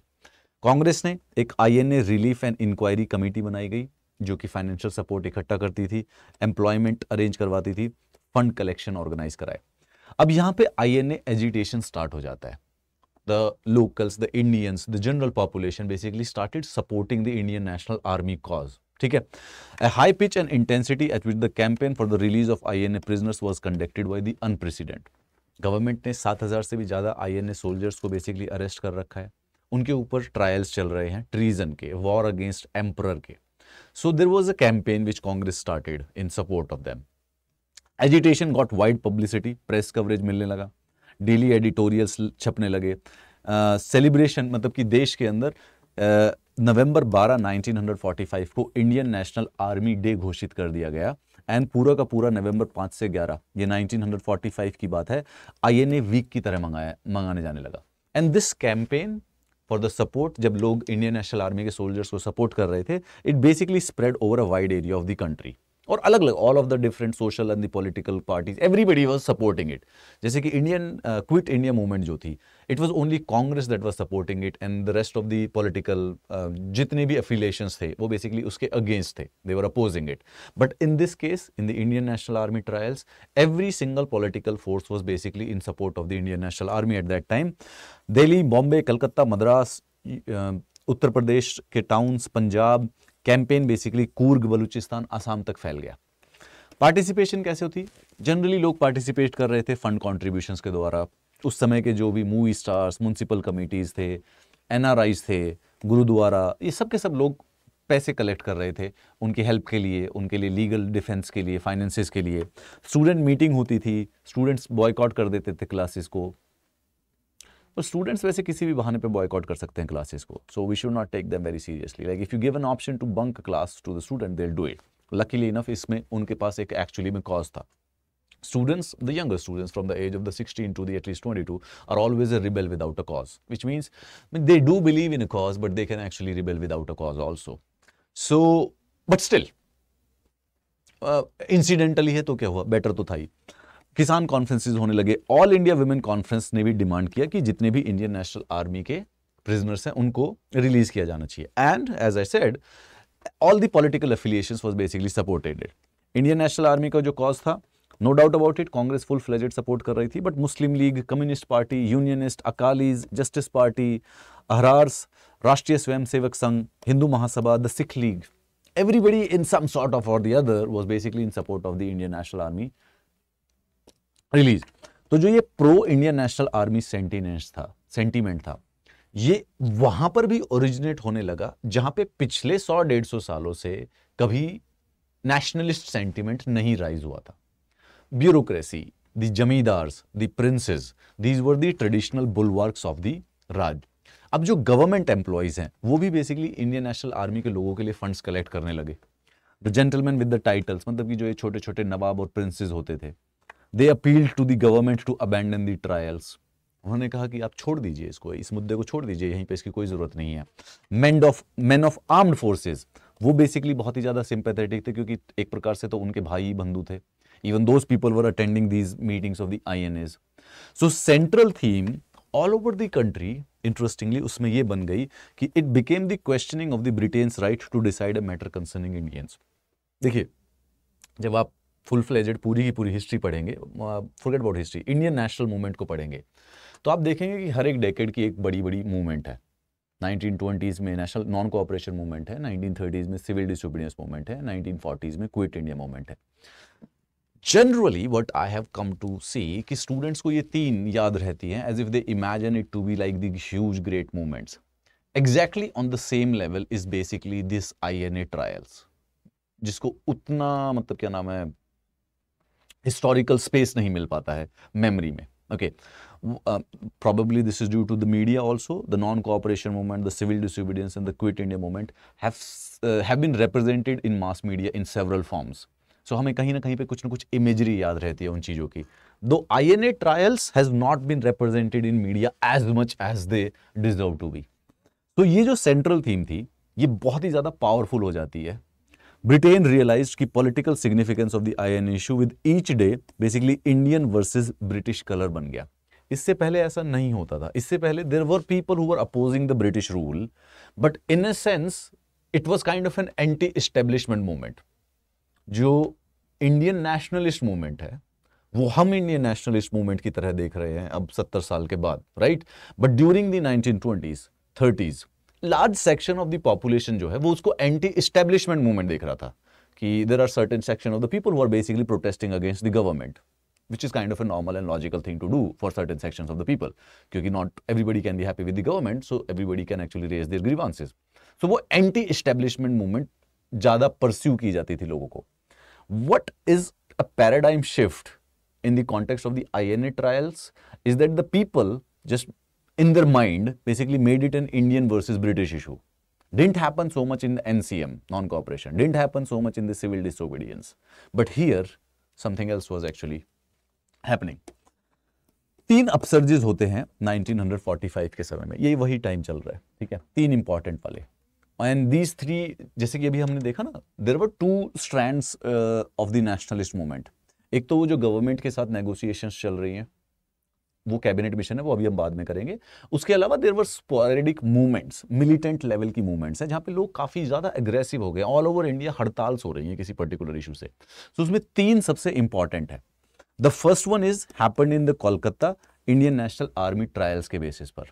Congress ने एक INA relief and inquiry committee बनाई गई जो कि फाइनेंशियल सपोर्ट इकट्ठा करती थी एम्प्लॉयमेंट अरेंज करवाती थी फंड कलेक्शन ऑर्गेनाइज कराए अब यहाँ पे आईएनए एजिटेशन स्टार्ट हो जाता है the locals, the Indians, the general population basically started supporting the Indian National Army cause. ठीक है A high pitch and intensity at which the campaign for the release of INA prisoners was conducted by the unprecedented. Government ने 7000 से भी ज़्यादा आईएनए सोल्जर्स को बेसिकली अरेस्ट कर रखा है उनके ऊपर ट्रायल्स चल रहे हैं ट्रीजन के वॉर अगेंस्ट एम्परर के so there was a campaign which Congress started in support of them agitation got wide publicity press coverage मिलने लगा डेली एडिटोरियल्स छपने लगे सेलिब्रेशन मतलब कि देश के अंदर नवंबर 12 1945 को इंडियन नेशनल आर्मी डे घोषित कर दिया गया एंड पूरा का पूरा नवंबर 5 से 11 ये 1945 की बात है आईएनए वीक की तरह मंगाया मंगाने जाने लगा and this campaign for the support जब लोग इंडियन नेशनल आर्मी के सोल्जर्स को सपोर्ट कर रहे थे it basically spread over a wide area of the country और अलग अलग all of the different social and the political parties everybody was supporting it जैसे कि इंडियन क्विट इंडिया मूवमेंट जो थी it was only Congress that was supporting it and the rest of the political जितने भी एफिलिएशन थे वो बेसिकली उसके अगेंस्ट थे they were opposing it but in this case in the Indian national army trials every single political force was basically in support of the Indian national army at that time Delhi Bombay Calcutta Madras Uttar Pradesh के towns Punjab campaign basically Coorg Baluchistan Assam तक फैल गया पार्टिसिपेशन कैसे होती जनरली लोग पार्टिसिपेट कर रहे थे फंड कॉन्ट्रीब्यूशन के द्वारा उस समय के जो भी मूवी स्टार्स म्यूनसिपल कमेटीज़ थे एन थे गुरुद्वारा ये सब के सब लोग पैसे कलेक्ट कर रहे थे उनकी हेल्प के लिए उनके लिए लीगल डिफेंस के लिए फाइनेंसिस के लिए स्टूडेंट मीटिंग होती थी स्टूडेंट्स बॉयकॉट कर देते थे क्लासेस को और स्टूडेंट्स वैसे किसी भी बहाने पे बॉयकॉट कर सकते हैं क्लासेस को so we should not take them very seriously like if you give an option to bunk class to the student they do it luckily enough इसमें उनके पास एक एक्चुअली में कॉज था students the younger students from the age of the sixteen to the at least twenty two are always a rebel without a cause which means they do believe in a cause but they can actually rebel without a cause also so but still incidentally है तो क्या हुआ बेटर तो था ही किसान कॉन्फ्रेंसिस होने लगे ऑल इंडिया वुमेन कॉन्फ्रेंस ने भी डिमांड किया कि जितने भी इंडियन नेशनल आर्मी के प्रिजनर्स हैं उनको रिलीज किया जाना चाहिए and as I said all the political affiliation was basically supported Indian national army का जो कॉज था no doubt about it Congress full fledged support कर रही थी but Muslim League Communist Party Unionist Akalis Justice Party Ahrars Rashtriya Swayamsevak Sangh Hindu Mahasabha the Sikh League everybody in some sort of or the was basically in support of the Indian national army release तो जो ये pro Indian national army sentiments था सेंटीमेंट था ये वहां पर भी ओरिजिनेट होने लगा जहां पे पिछले सौ डेढ़ सौ सालों से कभी नेशनलिस्ट सेंटिमेंट नहीं राइज हुआ था bureaucracy the zamindars the princes these were the traditional bulwarks of the Raj अब जो गवर्नमेंट एम्प्लॉयज हैं वो भी बेसिकली इंडियन नेशनल आर्मी के लोगों के लिए फंड्स कलेक्ट करने लगे the gentleman with the titles मतलब कि जो ये छोटे छोटे नवाब और प्रिंसेस होते थे they appeal to the government to abandon the trials उन्होंने कहा कि आप छोड़ दीजिए इसको इस मुद्दे को छोड़ दीजिए यहीं पे इसकी कोई ज़रूरत नहीं है man of man of armed forces वो बेसिकली बहुत ही ज़्यादा सिंपैथेटिक थे क्योंकि एक प्रकार से तो उनके भाई ही बंधु थे even those people were attending these meetings of the I N A so central theme all over the country interestingly उसमें यह बन गई कि it became the questioning of the Britain's right to decide a matter concerning Indians देखिए जब आप फुल फ्लेजेड पूरी की पूरी हिस्ट्री पढ़ेंगे forget about history Indian national movement को पढ़ेंगे तो आप देखेंगे कि हर एक डेकेड की एक बड़ी बड़ी मूवमेंट है 1920s में नेशनल नॉन कोऑपरेशन मूवमेंट है 1930s में सिविल डिसोबीडियंस मूवमेंट है 1940s में क्विट इंडिया मूवमेंट है generally what I have come to see कि स्टूडेंट्स को ये तीन याद रहती हैं as if they imagine it to be like the huge great movements exactly on the same level is basically this I N A trials जिसको उतना मतलब क्या नाम है हिस्टोरिकल स्पेस नहीं मिल पाता है मेमरी में okay probably this is due to the media also the non cooperation movement the civil disobedience and the quit India movement have been represented in mass media in several forms so हमें कहीं ना कहीं पर कुछ ना कुछ इमेजरी याद रहती है उन चीज़ों की दो I N A trials has not been represented in media as much as they deserve to be तो ये जो सेंट्रल थीम थी ये बहुत ही ज़्यादा पावरफुल हो जाती है रियलाइज की political significance of the I N issue with each day basically Indian versus British colour बन गया इससे पहले ऐसा नहीं होता था इससे पहले there were people who opposing the British rule but in a sense it was kind of an anti establishment movement जो इंडियन नेशनलिस्ट मूवमेंट है वो हम इंडियन नेशनलिस्ट मूवमेंट की तरह देख रहे हैं अब सत्तर साल के बाद right but during the nineteen twenties thirties large section of the population जो है वो उसको एंटी स्टेब्लिशमेंट मूवमेंट देख रहा था कि there are certain section of the people are basically protesting against the government which is kind of a normal and logical thing to do for certain section of the people क्योंकि not everybody can be happy with the government so everybody can actually raise their grievances so वो एंटी स्टेब्लिशमेंट मूवमेंट ज्यादा परस्यू की जाती थी लोगों को what is a paradigm shift in the context of the I N A trials is that the people just in their mind basically made it an Indian versus British issue. Didn't happen so much in the NCM, non-cooperation. Didn't happen so much in the civil disobedience. But here, something else was actually happening. तीन अपसर्जेस होते हैं 1945 के समय में यही वही टाइम चल रहा है ठीक है तीन इंपॉर्टेंट वाले एंड दीज थ्री जैसे कि अभी हमने देखा ना there were two strands of the nationalist movement एक तो वो जो गवर्नमेंट के साथ नेगोशिएशंस चल रही हैं वो कैबिनेट मिशन है वो अभी हम बाद में करेंगे उसके अलावा there were sporadic movements militant level की मूवमेंट्स हैं जहां पे लोग काफी ज्यादा एग्रेसिव हो गए ऑल ओवर इंडिया हड़ताल हो रही है किसी पर्टिकुलर इशू से तो so, उसमें तीन सबसे इंपॉर्टेंट है the first one is happen in the Kolkata Indian national army trials के बेसिस पर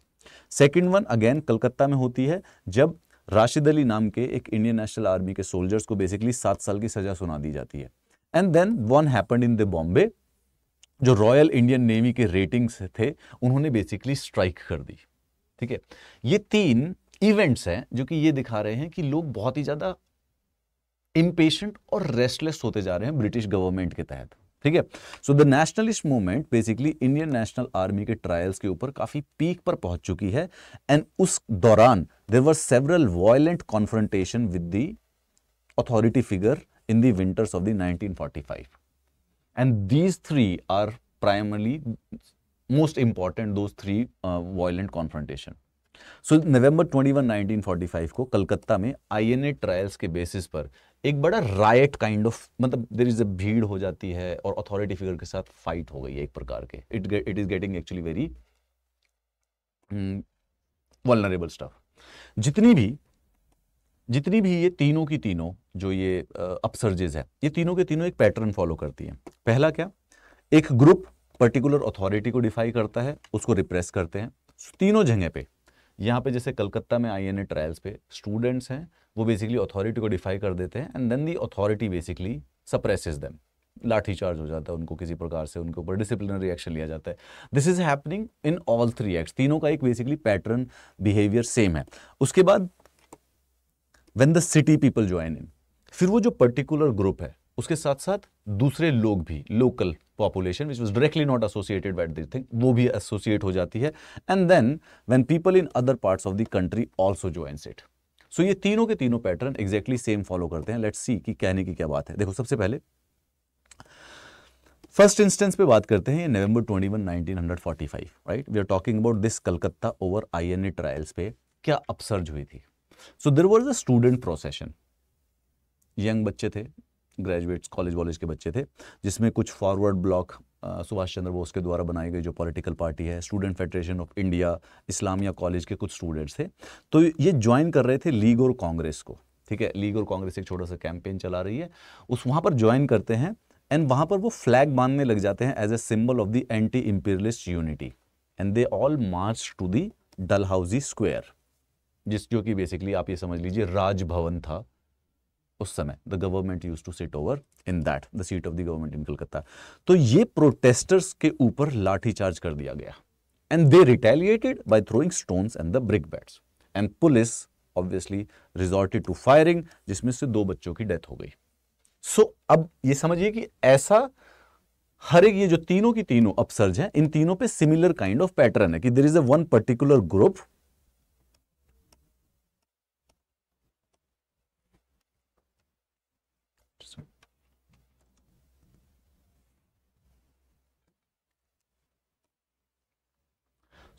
सेकेंड वन अगेन कलकत्ता में होती है जब राशिद अली नाम के एक इंडियन नेशनल आर्मी के सोल्जर्स को बेसिकली सात साल की सजा सुना दी जाती है and then one happen in the Bombay जो रॉयल इंडियन नेवी के रेटिंग्स थे उन्होंने बेसिकली स्ट्राइक कर दी ठीक है ये तीन इवेंट्स हैं जो कि ये दिखा रहे हैं कि लोग बहुत ही ज़्यादा इम्पेशेंट और रेस्टलेस होते जा रहे हैं ब्रिटिश गवर्नमेंट के तहत ठीक है so the nationalist movement basically Indian national army के ट्रायल्स के ऊपर काफी पीक पर पहुंच चुकी है एंड उस दौरान there were several violent confrontation with the authority figure in the winters of the 1945 And these three are primarily most important, those three uh, violent confrontation. So November 21, 1945 को कलकत्ता में आईएनए ट्रायल्स के बेसिस पर एक बड़ा रायट काइंड ऑफ मतलब देर इज अ भीड़ हो जाती है और अथॉरिटी फिगर के साथ फाइट हो गई है एक प्रकार के it it is getting actually very vulnerable stuff जितनी भी जितनी भी ये तीनों की तीनों जो ये अपसर्जेज है ये तीनों के तीनों एक पैटर्न फॉलो करती हैं पहला क्या एक ग्रुप पर्टिकुलर अथॉरिटी को डिफाई करता है उसको रिप्रेस करते हैं तीनों जगह पे यहाँ पे जैसे कलकत्ता में आई एन ट्रायल्स पे स्टूडेंट्स हैं वो बेसिकली अथॉरिटी को डिफाई कर देते हैं and then the authority basically suppresses them lathi charge हो जाता है उनको किसी प्रकार से उनके ऊपर डिसिप्लिनरी एक्शन लिया जाता है this is happening in all three act तीनों का एक बेसिकली पैटर्न बिहेवियर सेम है उसके बाद when the city people join in फिर वो जो पर्टिकुलर ग्रुप है उसके साथ साथ दूसरे लोग भी local population which was directly not associated with this thing वो भी एसोसिएट हो जाती है and then when people in other part of the country also join it so ये तीनों के तीनों पैटर्न एग्जैक्टली सेम फॉलो करते हैं लेट्स सी कि कहने की क्या बात है देखो सबसे पहले फर्स्ट इंस्टेंस पे बात करते हैं November 21 1945 right we are talking about this Calcutta over INA trials पे क्या अपसर्ज हुई थी so there was a student procession young बच्चे थे ग्रेजुएट्स कॉलेज वॉलेज के बच्चे थे जिसमें कुछ फॉरवर्ड ब्लॉक सुभाष चंद्र बोस के द्वारा बनाई गई जो पॉलिटिकल पार्टी है student federation of India Islamia college के कुछ स्टूडेंट्स थे तो ये ज्वाइन कर रहे थे लीग और कांग्रेस को ठीक है लीग और कांग्रेस एक छोटा सा कैंपेन चला रही है उस वहाँ पर ज्वाइन करते हैं एंड वहाँ पर वो फ्लैग बांधने लग जाते हैं as a symbol of the anti imperialist unity and they all march to the हाउजी स्क्वेयर जिस जो कि बेसिकली आप ये समझ लीजिए राजभवन था उस समय the government use to sit over in that the seat of the government in Calcutta तो ये प्रोटेस्टर्स के ऊपर लाठीचार्ज कर दिया गया and they retaliated by throwing stones and the brick bats and police obviously resorted to firing जिसमें से दो बच्चों की डेथ हो गई सो so, अब ये समझिए कि ऐसा हर एक ये जो तीनों की तीनों अपसर्ज हैं इन तीनों पे सिमिलर काइंड ऑफ पैटर्न है कि there is a one particular group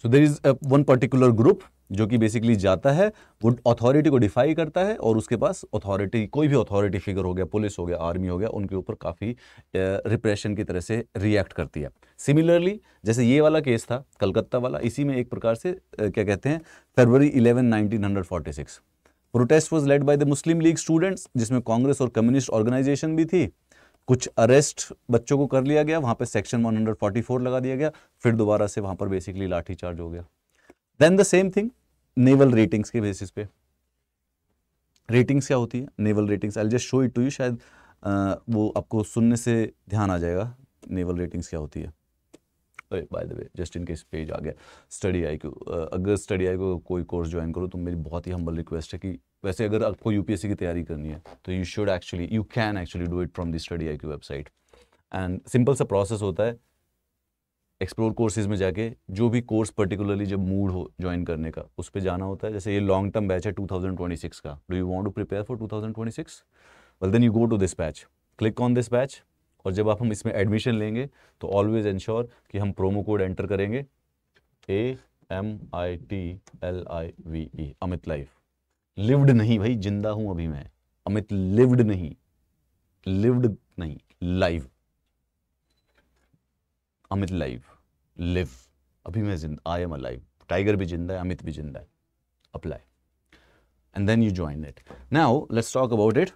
so there is one particular group जो कि बेसिकली जाता है वो अथॉरिटी को डिफाई करता है और उसके पास अथॉरिटी कोई भी अथॉरिटी फिगर हो गया पुलिस हो गया आर्मी हो गया उनके ऊपर काफ़ी रिप्रेशन की तरह से रिएक्ट करती है सिमिलरली जैसे ये वाला केस था कलकत्ता वाला इसी में एक प्रकार से क्या कहते हैं फरवरी eleven six protest was led by the Muslim League students जिसमें कांग्रेस और कम्युनिस्ट ऑर्गेनाइजेशन भी थी कुछ अरेस्ट बच्चों को कर लिया गया वहां पे सेक्शन 144 लगा दिया गया फिर दोबारा से वहां पर बेसिकली लाठी चार्ज हो गया then the same thing naval ratings के बेसिस पे रेटिंग्स क्या होती है naval ratings I just show it to you शायद आ, वो आपको सुनने से ध्यान आ जाएगा नेवल रेटिंग्स क्या होती है by the way just in case page आ गया स्टडी आई क्यू अगर स्टडी आई को कोई कोर्स ज्वाइन करो तो मेरी बहुत ही हम्बल रिक्वेस्ट है कि वैसे अगर आपको यूपीएससी की तैयारी करनी है तो you should actually you can actually do it from the study I Q website and simple सा प्रोसेस होता है एक्सप्लोर कोर्सेज में जाके जो भी कोर्स पर्टिकुलरली जब मूड हो ज्वाइन करने का उस पर जाना होता है जैसे ये लॉन्ग टर्म बैच है 2026 का do you want to prepare for 2026 well then you go to this batch click on this batch और जब आप हम इसमें एडमिशन लेंगे तो ऑलवेज इंश्योर कि हम प्रोमो कोड एंटर करेंगे A M I T L I V E Amit life lived नहीं भाई जिंदा हूं अभी मैं अमित लिव्ड नहीं लिव्ड नहीं लाइव अमित लाइव लिव अभी मैं जिंदा आई एम अलाइव टाइगर भी जिंदा है अमित भी जिंदा है apply and then you join it now let's talk about it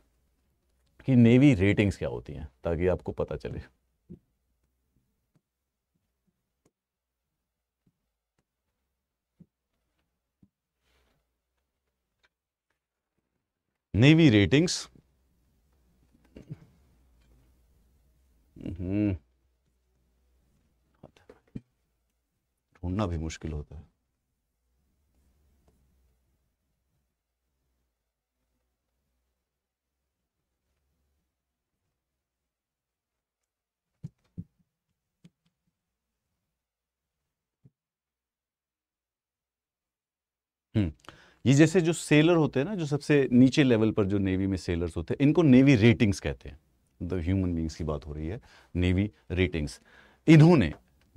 कि नेवी रेटिंग्स क्या होती हैं ताकि आपको पता चले नेवी रेटिंग्स हम्म। ढूंढना भी मुश्किल होता है हम्म। ये जैसे जो सेलर होते हैं ना जो सबसे नीचे लेवल पर जो नेवी में सेलर्स होते हैं इनको नेवी रेटिंग्स कहते हैं द ह्यूमन बींग्स की बात हो रही है नेवी रेटिंग्स इन्होंने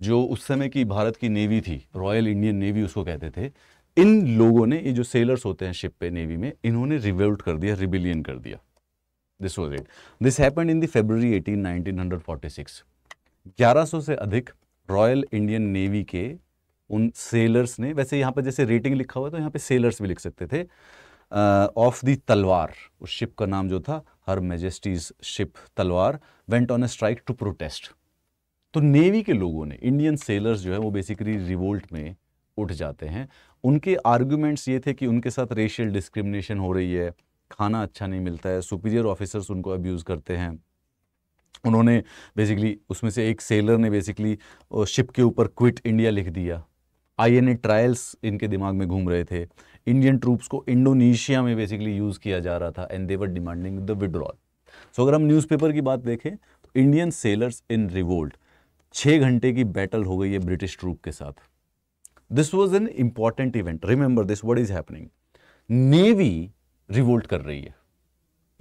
जो उस समय की भारत की नेवी थी रॉयल इंडियन नेवी उसको कहते थे इन लोगों ने ये जो सेलर्स होते हैं शिप पे नेवी में इन्होंने रिवोल्ट कर दिया रिबिलियन कर दिया this was it this happened in the February six ग्यारह सौ से अधिक रॉयल इंडियन नेवी के उन सेलर्स ने वैसे यहाँ पर जैसे रेटिंग लिखा हुआ तो यहाँ पे सेलर्स भी लिख सकते थे ऑफ दी तलवार उस शिप का नाम जो था her majesty's ship Talwar went on a strike to protest तो नेवी के लोगों ने इंडियन सेलर्स जो है वो बेसिकली रिवोल्ट में उठ जाते हैं उनके आर्ग्यूमेंट्स ये थे कि उनके साथ रेशियल डिस्क्रिमिनेशन हो रही है खाना अच्छा नहीं मिलता है सुपीरियर ऑफिसर्स उनको अब्यूज़ करते हैं उन्होंने बेसिकली उसमें से एक सेलर ने बेसिकली शिप के ऊपर क्विट इंडिया लिख दिया आईएनए ट्रायल्स इनके दिमाग में घूम रहे थे इंडियन ट्रूप्स को इंडोनेशिया में बेसिकली यूज़ किया जा रहा था and they were demanding the withdrawal so अगर हम न्यूज़पेपर की बात देखें तो इंडियन सेलर्स इन रिवोल्ट छः घंटे की बैटल हो गई है ब्रिटिश ट्रूप के साथ this was an important event remember this what is happening navy revolt कर रही है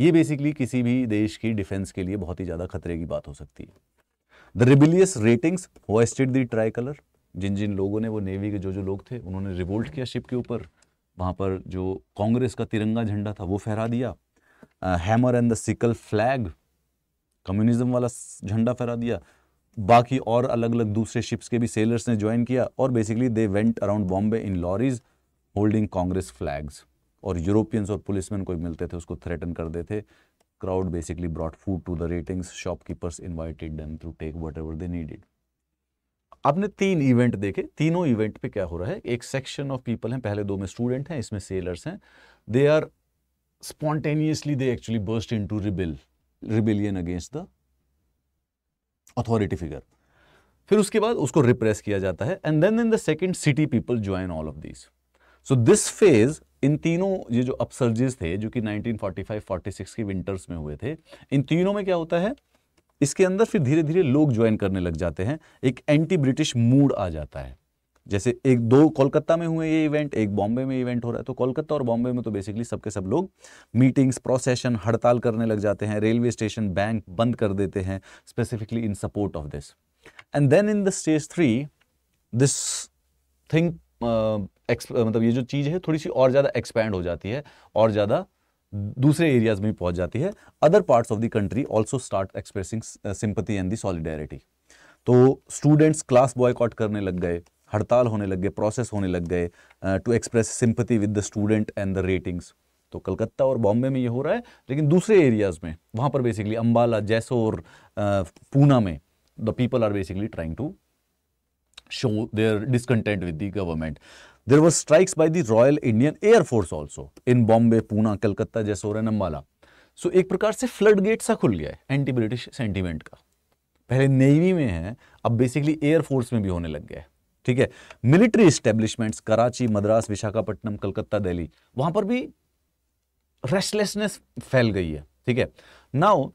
ये बेसिकली किसी भी देश की डिफेंस के लिए बहुत ही ज़्यादा खतरे की बात हो सकती है the rebellious ratings hoisted the tricolour जिन जिन लोगों ने वो नेवी के जो जो लोग थे उन्होंने रिवोल्ट किया शिप के ऊपर वहाँ पर जो कांग्रेस का तिरंगा झंडा था वो फहरा दिया hammer and the sickle flag communism वाला झंडा फहरा दिया बाकी और अलग अलग दूसरे शिप्स के भी सेलर्स ने ज्वाइन किया और basically they went around Bombay in lorries holding Congress flags और यूरोपियंस और पुलिसमैन कोई मिलते थे उसको थ्रेटन कर देते basically brought food to the ratings shopkeepers invited invited to take whatever they needed आपने तीन इवेंट देखे तीनों इवेंट पे क्या हो रहा है एक सेक्शन ऑफ पीपल हैं पहले दो में स्टूडेंट हैं इसमें सेलर्स हैं they are spontaneously they actually burst into rebel rebellion against the authority figure फिर उसके बाद उसको रिप्रेस किया जाता है and then in the second city people join all of this so this phase इन तीनों ये जो अपसर्जेस थे जो कि 1945-46 के विंटर्स में हुए थे इन तीनों में क्या होता है इसके अंदर फिर धीरे धीरे लोग ज्वाइन करने लग जाते हैं एक एंटी ब्रिटिश मूड आ जाता है जैसे एक दो कोलकाता में हुए ये इवेंट एक बॉम्बे में इवेंट हो रहा है तो कोलकाता और बॉम्बे में तो बेसिकली सबके सब लोग मीटिंग्स प्रोसेशन हड़ताल करने लग जाते हैं रेलवे स्टेशन बैंक बंद कर देते हैं specifically in support of this and then in the stage three this think मतलब ये जो चीज़ है थोड़ी सी और ज़्यादा एक्सपैंड हो जाती है और ज़्यादा दूसरे एरियाज में भी पहुंच जाती है other part of the country also start expressing sympathy and the solidarity तो स्टूडेंट्स क्लास बॉयकॉट करने लग गए हड़ताल होने लग गए प्रोसेस होने लग गए to express sympathy with the student and the ratings तो कलकत्ता और बॉम्बे में ये हो रहा है लेकिन दूसरे एरियाज में वहाँ पर बेसिकली अम्बाला जैसोर uh, पूना में the people are basically trying to show their discontent with the government There were strikes by the Royal Indian Air Force also in Bombay, Pune, Calcutta, Jaisore and so एक प्रकार से फ्लड गेट सा खुल गया है एंटी ब्रिटिश सेंटीमेंट का पहले नेवी में है अब बेसिकली एयरफोर्स में भी होने लग गया है ठीक है मिलिट्री स्टेब्लिशमेंट्स कराची मद्रास विशाखापट्टनम कलकत्ता दिल्ली वहां पर भी रेस्टलेसनेस फैल गई है ठीक है नाउ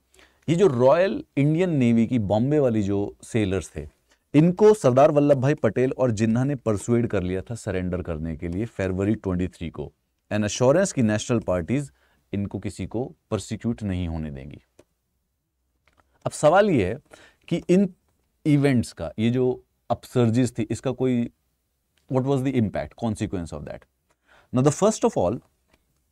ये जो रॉयल इंडियन नेवी की बॉम्बे वाली जो सेलर्स थे इनको सरदार वल्लभ भाई पटेल और जिन्ना ने परसुएड कर लिया था सरेंडर करने के लिए फरवरी 23 को एन अश्योरेंस की नेशनल पार्टीज इनको किसी को प्रोसिक्यूट नहीं होने देंगी अब सवाल यह है कि इन इवेंट्स का ये जो अपसर्जिस थी इसका कोई what was the impact consequence of that ना द फर्स्ट ऑफ ऑल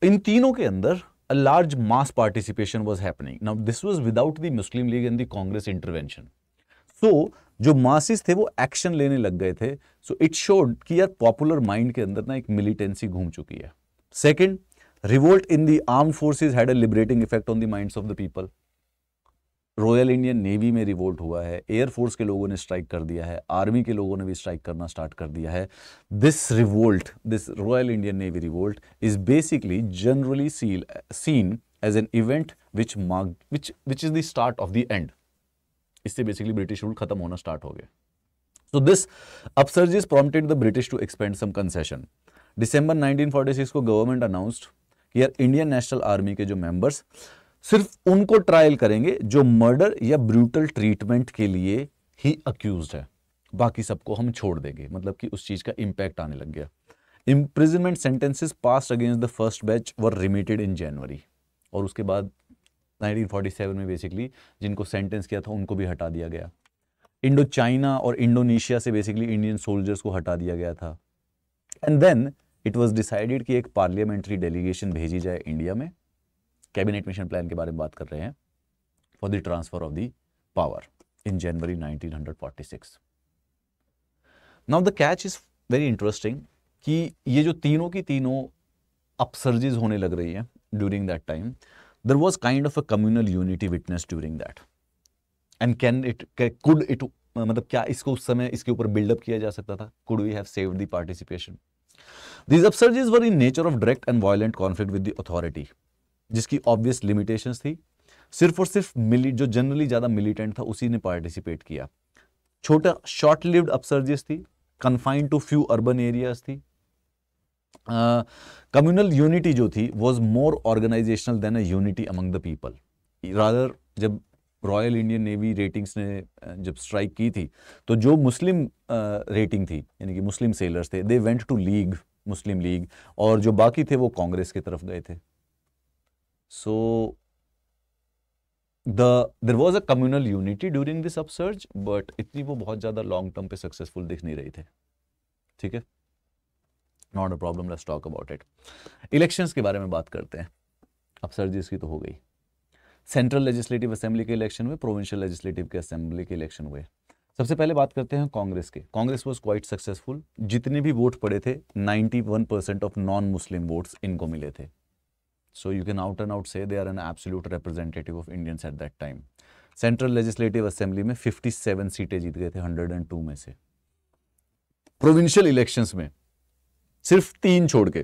इन तीनों के अंदर a large mass participation was happening now this was without the Muslim League and the Congress intervention so जो मासिस थे वो एक्शन लेने लग गए थे सो इट शोड कि यार पॉपुलर माइंड के अंदर ना एक मिलिटेंसी घूम चुकी है second revolt in the arm forces had a liberating effect on the minds of the people Royal Indian Navy में रिवोल्ट हुआ है एयरफोर्स के लोगों ने स्ट्राइक कर दिया है आर्मी के लोगों ने भी स्ट्राइक करना स्टार्ट कर दिया है this revolt this Royal Indian Navy revolt is basically generally seal seen as an event which mark which which is the start of the end इससे बेसिकली ब्रिटिश रूल खत्म होना स्टार्ट हो गया so this upsurge is prompted the British to expend some concession December 1946 को गवर्नमेंट अनाउंस्ड कि यार इंडियन नेशनल आर्मी के जो मेंबर्स सिर्फ उनको ट्रायल करेंगे जो मर्डर या ब्रूटल ट्रीटमेंट के लिए ही अक्यूज है बाकी सबको हम छोड़ देंगे मतलब कि उस चीज़ का इंपैक्ट आने लग गया imprisonment sentences pass against the first batch were remitted in January और उसके बाद 1947 में बेसिकली जिनको सेंटेंस किया था उनको भी हटा दिया गया इंडो चाइना और इंडोनेशिया से बेसिकली इंडियन सोल्जर्स को हटा दिया गया था and then it was decided कि एक पार्लियामेंट्री डेलीगेशन भेजी जाए इंडिया में कैबिनेट मिशन प्लान के बारे में बात कर रहे हैं for the transfer of the power in January 1946 now the catch is very interesting कि ये जो तीनों की तीनों अपसर्जेज होने लग रही है during that time there was kind of a communal unity witnessed during that. And can it, could it, मतलब क्या इसको उस समय इसके ऊपर बिल्डअप किया जा सकता था could we have saved the participation these upsurges were in nature of direct and violent conflict with the authority जिसकी ऑब्वियस लिमिटेशंस थी सिर्फ और सिर्फ मिली जो जनरली ज़्यादा मिलिटेंट था उसी ने पार्टिसिपेट किया छोटा शॉर्ट लिव्ड अपसर्जेस थी confined to few urban areas थी कम्युनल यूनिटी जो थी was more organisational than a unity among the people rather जब रॉयल इंडियन नेवी रेटिंग्स ने जब स्ट्राइक की थी तो जो मुस्लिम रेटिंग थी यानी कि मुस्लिम सेलर्स थे they went to League Muslim League और जो बाकी थे वो कांग्रेस की तरफ गए थे so the there was a communal unity during this upsurge but इतनी वो बहुत ज़्यादा लॉन्ग टर्म पे सक्सेसफुल दिख नहीं रही थे ठीक है not a problem let's talk about it elections के बारे में बात करते हैं अब सर जी इसकी तो हो गई सेंट्रल लेजिस्लेटिव असेंबली के इलेक्शन हुए प्रोविंशियल लेजिस्लेटिव के असेंबली के इलेक्शन हुए सबसे पहले बात करते हैं कांग्रेस के कांग्रेस वॉज क्वाइट सक्सेसफुल जितने भी वोट पड़े थे 91 percent of non Muslim votes इनको मिले थे so you can out and out say they are an absolute representative of Indians at that time central legislative assembly में 57 सीटें जीत गए थे 102 में से प्रोविंशियल इलेक्शंस में सिर्फ तीन छोड़ के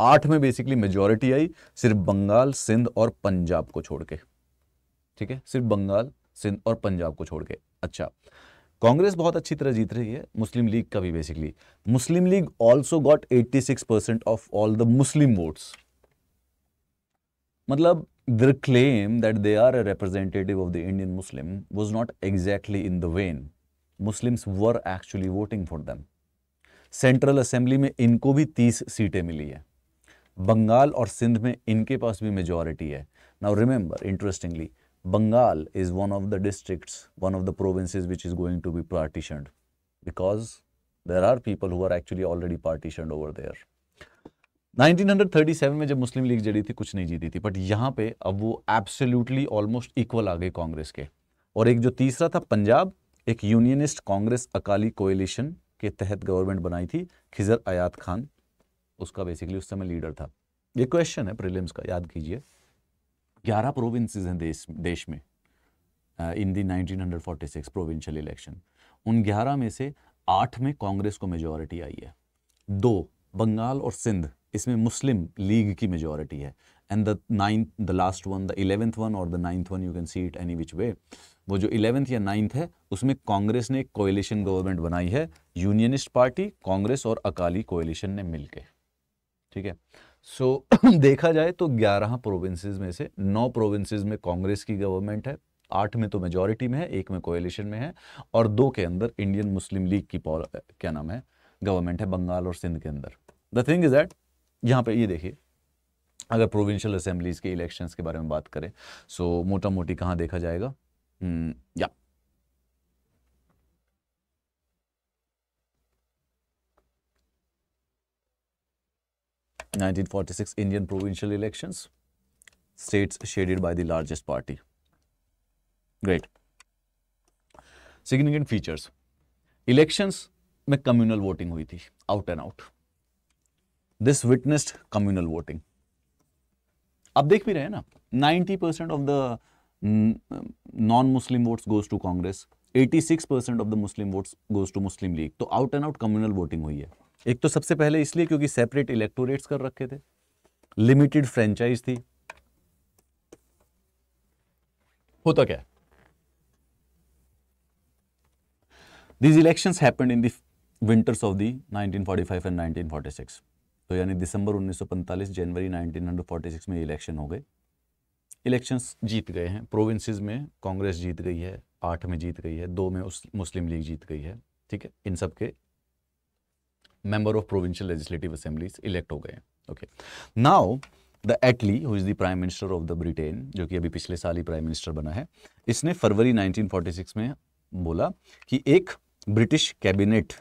आठ में बेसिकली मेजोरिटी आई सिर्फ बंगाल सिंध और पंजाब को छोड़ के ठीक है सिर्फ बंगाल सिंध और पंजाब को छोड़ के अच्छा कांग्रेस बहुत अच्छी तरह जीत रही है मुस्लिम लीग का भी basically Muslim League also got 86 percent of all the Muslim votes मतलब the claim that they are representative of the Indian Muslim Muslim not exactly in the vein vein. Were actually voting for for central assembly में इनको भी तीस सीटें मिली है बंगाल और सिंध में इनके पास भी मेजोरिटी है now remember interestingly Bengal is one of the districts one of the provinces which is going to be partition because there are people who are actually already partition over there 1937 में जब मुस्लिम लीग जड़ी थी कुछ नहीं जीती थी बट यहाँ पे अब वो एब्सोल्यूटली ऑलमोस्ट इक्वल आ गए कांग्रेस के और एक जो तीसरा था पंजाब एक यूनियनिस्ट कांग्रेस अकाली कोएलिशन के तहत गवर्नमेंट बनाई थी खिजर आयात खान उसका बेसिकली उस समय लीडर था ये क्वेश्चन है प्रिलिम्स का याद कीजिए ग्यारह प्रोविंसेस हैं देश देश में इन दी 1946 प्रोविंशियल इलेक्शन उन ग्यारह में से आठ में कांग्रेस को मेजोरिटी आई है दो बंगाल और सिंध इसमें मुस्लिम लीग की मेजोरिटी है and the ninth the last one the eleventh one और the ninth one you can see it any which way वो जो इलेवेंथ या नाइन्थ है उसमें कांग्रेस ने एक कोएलिशन गवर्नमेंट बनाई है यूनियनिस्ट पार्टी कांग्रेस और अकाली कोएलिशन ने मिलके ठीक है सो so, देखा जाए तो ग्यारह प्रोविंसेस में से नौ प्रोविंसेस में कांग्रेस की गवर्नमेंट है आठ में तो मेजोरिटी में है एक में कोएलिशन में है और दो के अंदर इंडियन मुस्लिम लीग की क्या नाम है गवर्नमेंट है बंगाल और सिंध के अंदर द थिंग इज दैट यहाँ पे ये देखिए अगर प्रोविंशियल असेंबलीज के इलेक्शन के बारे में बात करें सो मोटा मोटी कहाँ देखा जाएगा hmm, या forty six Indian provincial election state shaded by the largest party great significant features election में कम्युनल वोटिंग हुई थी out and out this witnessed communal voting अब देख भी रहे हैं ना 90 percent of the non Muslim votes goes to Congress 86 percent of the Muslim votes goes to Muslim League तो out and out communal voting हुई है एक तो सबसे पहले इसलिए क्योंकि सेपरेट इलेक्टोरेट्स कर रखे थे लिमिटेड फ्रेंचाइज थी होता क्या these election happen in the forty five and nineteen forty six तो यानी दिसंबर 1945 जनवरी 1946 में इलेक्शन हो गए इलेक्शंस जीत गए हैं प्रोविंसेस में कांग्रेस जीत गई है आठ में जीत गई है दो में उस मुस्लिम लीग जीत गई है ठीक है इन सब के member of provincial legislative assemblies elect हो गए हैं okay now the Attlee who is the prime minister of the Britain जो कि अभी पिछले साल ही प्राइम मिनिस्टर बना है इसने फरवरी नाइनटीन में बोला कि एक ब्रिटिश कैबिनेट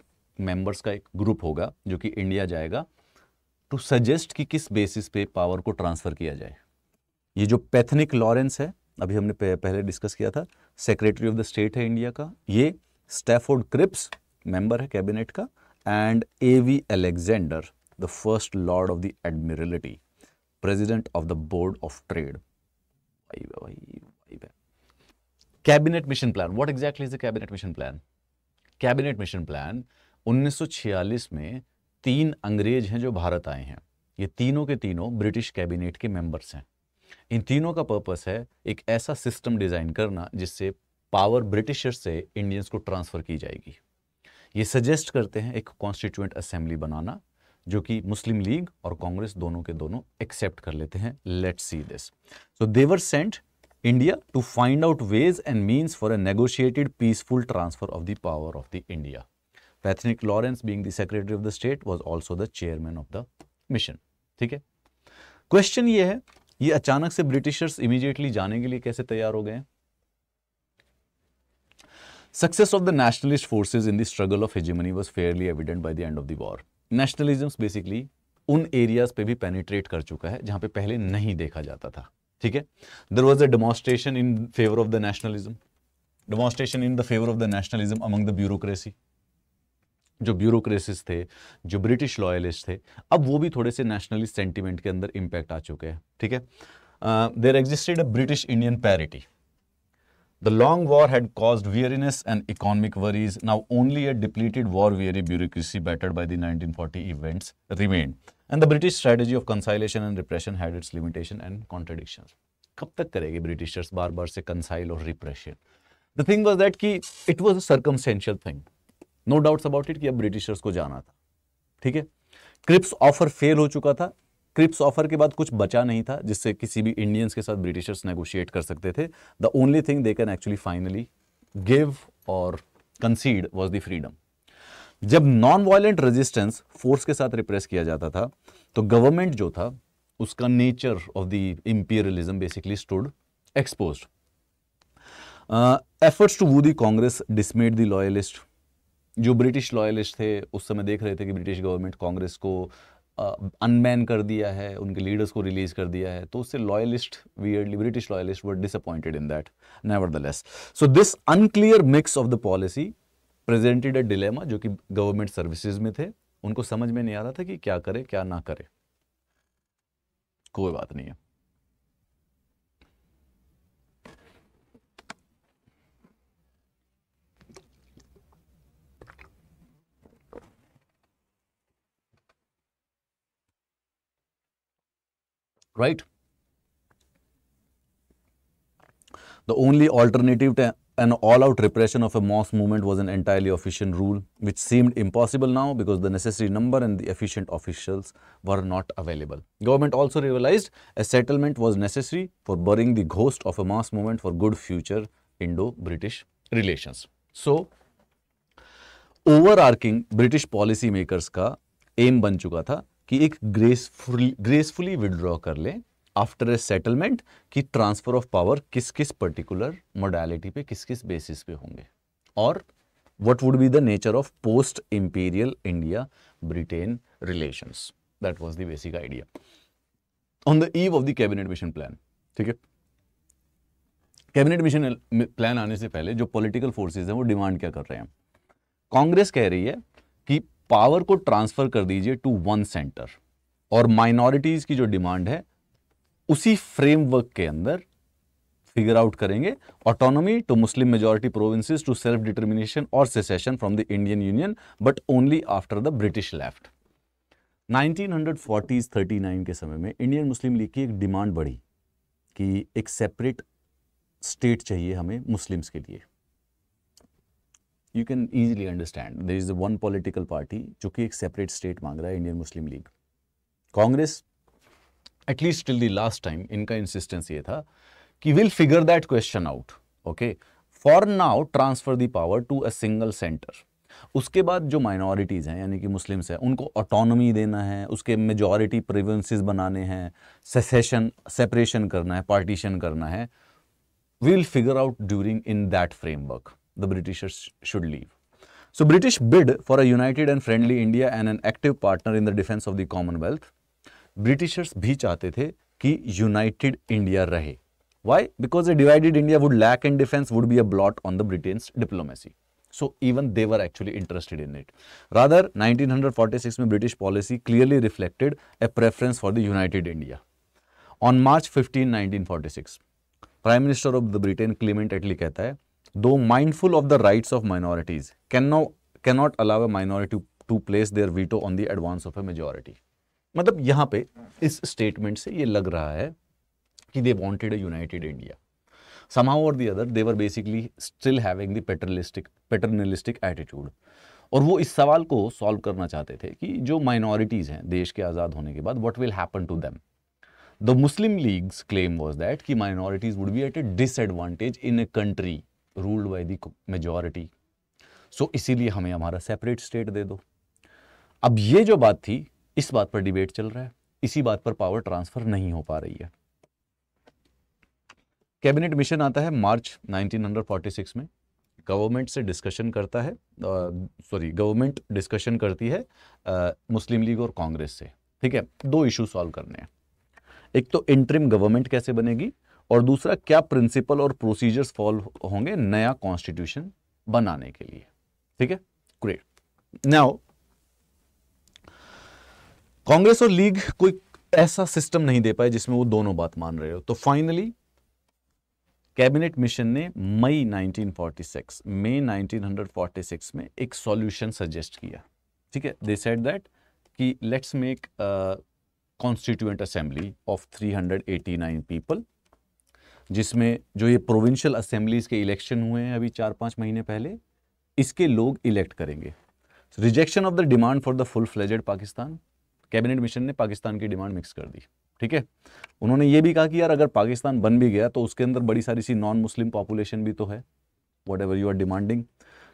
मेंबर्स का एक ग्रुप होगा जो कि इंडिया जाएगा टू सजेस्ट कि किस बेसिस पे पावर को ट्रांसफ़र किया जाए ये जो पैथनिक लॉरेंस है अभी हमने पहले डिस्कस किया था सेक्रेटरी ऑफ द स्टेट है इंडिया का ये स्टेफोर्ड क्रिप्स मेंबर है कैबिनेट का and A V Alexander the first lord of the admiralty president of the board of trade cabinet mission plan what exactly is the cabinet mission plan cabinet mission plan 1946 में तीन अंग्रेज हैं जो भारत आए हैं ये तीनों के तीनों ब्रिटिश कैबिनेट के मेंबर्स हैं इन तीनों का पर्पस है एक ऐसा सिस्टम डिज़ाइन करना जिससे पावर ब्रिटिशर्स से इंडियंस को ट्रांसफ़र की जाएगी ये सजेस्ट करते हैं एक कॉन्स्टिट्यूंट असेंबली बनाना जो कि मुस्लिम लीग और कांग्रेस दोनों के दोनों एक्सेप्ट कर लेते हैं let see this so they were sent India to find out ways and means for a negotiated peaceful transfer of the power of the India Pethick Lawrence being the secretary of the state was also the chairman of the mission ठीक है क्वेश्चन ये है ये अचानक से ब्रिटिशर्स इमीडिएटली जाने के लिए कैसे तैयार हो गए success of the nationalist forces in the struggle of hegemony was fairly evident by the end of the war nationalism basically उन एरियाज पे भी पेनिट्रेट कर चुका है जहां पे पहले नहीं देखा जाता था ठीक है there was a demonstration in favour of the nationalism demonstration in the favour of the nationalism among the bureaucracy जो ब्यूरोक्रेसिस थे जो ब्रिटिश लॉयलिस्ट थे अब वो भी थोड़े से नेशनलिस्ट सेंटिमेंट के अंदर इंपैक्ट आ चुके हैं ठीक है there existed a British Indian parity the long war had cause weariness and economic worries now only a depleted war weary bureaucracy battered by nineteen forty events remain and the British strategy of conciliation and repression had its limitation and contradiction कब तक करेगी ब्रिटिशर्स बार बार से कंसाइल और repression the thing was that कि it was a circumstantial thing no doubts about it कि अब ब्रिटिशर्स को जाना था ठीक है क्रिप्स ऑफर फेल हो चुका था क्रिप्स ऑफर के बाद कुछ बचा नहीं था जिससे किसी भी इंडियंस के साथ ब्रिटिशर्स नेगोशिएट कर सकते थे the only thing they can actually finally give और कंसीड वॉज द फ्रीडम जब नॉन वायलेंट रेजिस्टेंस फोर्स के साथ रिप्रेस किया जाता था तो गवर्नमेंट जो था उसका nature of the imperialism basically stood expose efforts to woo the Congress dismayed the loyalist जो ब्रिटिश लॉयलिस्ट थे उस समय देख रहे थे कि ब्रिटिश गवर्नमेंट कांग्रेस को अनमैन कर दिया है उनके लीडर्स को रिलीज कर दिया है तो उससे loyalist wearily British loyalist were disappointed in that nevertheless so this unclear mix of the policy presented a dilemma जो कि गवर्नमेंट सर्विसेज में थे उनको समझ में नहीं आ रहा था कि क्या करे क्या ना करे कोई बात नहीं है right? The only alternative to an all-out repression of a mass movement was an entirely efficient rule, which seemed impossible now because the necessary number and the efficient officials were not available. Government also realized a settlement was necessary for burying the ghost of a mass movement for good future Indo-British relations. So, overarching British policy makers aim aim बन कि एक ग्रेसफुली ग्रेसफुली विड्रॉ कर लें आफ्टर ए सेटलमेंट कि ट्रांसफर ऑफ पावर किस किस पर्टिकुलर मोडालिटी पे किस किस बेसिस पे होंगे और what would be the nature of post imperial India Britain relation that was the basic idea on the eve of the cabinet mission plan ठीक है कैबिनेट मिशन प्लान आने से पहले जो पॉलिटिकल फोर्सेस हैं वो डिमांड क्या कर रहे हैं कांग्रेस कह रही है पावर को ट्रांसफर कर दीजिए टू वन सेंटर और माइनॉरिटीज की जो डिमांड है उसी फ्रेमवर्क के अंदर फिगर आउट करेंगे autonomy to Muslim majority provinces to self determination और secession from the Indian union but only after the British left 1940s 39 के समय में इंडियन मुस्लिम लीग की एक डिमांड बढ़ी कि एक सेपरेट स्टेट चाहिए हमें मुस्लिम्स के लिए you can easily understand there is the one political party जो कि एक सेपरेट स्टेट मांग रहा है Indian Muslim League Congress at least till the last time इनका इंसिस्टेंस ये था कि will figure that question out okay for now transfer the power to a single centre उसके बाद जो माइनॉरिटीज़ हैं यानी कि मुस्लिम्स हैं उनको ऑटोनोमी देना है उसके मेजॉरिटी प्रिवेंस बनाने हैं सेसेशन सेपरेशन करना है पार्टीशन करना है will figure out during in that framework the Britishers should leave. So, British bid for a united and friendly India and an active partner in the defense of the Commonwealth. Britishers भी चाहते थे कि united India रहे. Why? Because a divided India would lack in defense would be a blot on the Britain's diplomacy. So even they were actually interested in it. Rather, 1946 British policy clearly reflected a preference for the united India. On March 15, 1946, Prime Minister of the Britain Clement Attlee कहता though mindful of the rights of minorities, can now, cannot allow a minority to, to place their veto on the advance of a majority. मतलब यहां पे इस स्टेटमेंट से ये लग रहा है कि दे वांटेड अ इंडिया समाउ और दी they were basically still having the paternalistic attitude और वो इस सवाल को सॉल्व करना चाहते थे कि जो माइनॉरिटीज़ हैं देश के आज़ाद होने के बाद what will happen to them the Muslim League's claim was that कि minorities would be at a disadvantage in a country ruled by the majority so इसीलिए हमें हमारा सेपरेट स्टेट दे दो अब ये जो बात थी इस बात पर डिबेट चल रहा है इसी बात पर पावर ट्रांसफर नहीं हो पा रही है कैबिनेट मिशन आता है मार्च 1946 में गवर्नमेंट से डिस्कशन करता है सॉरी गवर्नमेंट डिस्कशन करती है आ, मुस्लिम लीग और कांग्रेस से ठीक है दो इशू सॉल्व करने हैं एक तो इंटरिम गवर्नमेंट कैसे बनेगी और दूसरा क्या प्रिंसिपल और प्रोसीजर्स फॉलो होंगे नया कॉन्स्टिट्यूशन बनाने के लिए ठीक है ग्रेट नाउ कांग्रेस और लीग कोई ऐसा सिस्टम नहीं दे पाए जिसमें वो दोनों बात मान रहे हो तो फाइनली कैबिनेट मिशन ने मई 1946 मई 1946 में एक सॉल्यूशन सजेस्ट किया ठीक है दे सेड दैट कि let's make constituent assembly of 389 people जिसमें जो ये प्रोविंशियल असेंबलीज के इलेक्शन हुए हैं अभी चार पाँच महीने पहले इसके लोग इलेक्ट करेंगे rejection of the demand for the full fledged Pakistan cabinet mission ने पाकिस्तान की डिमांड मिक्स कर दी ठीक है उन्होंने ये भी कहा कि यार अगर पाकिस्तान बन भी गया तो उसके अंदर बड़ी सारी सी नॉन मुस्लिम पॉपुलेशन भी तो है whatever you are demanding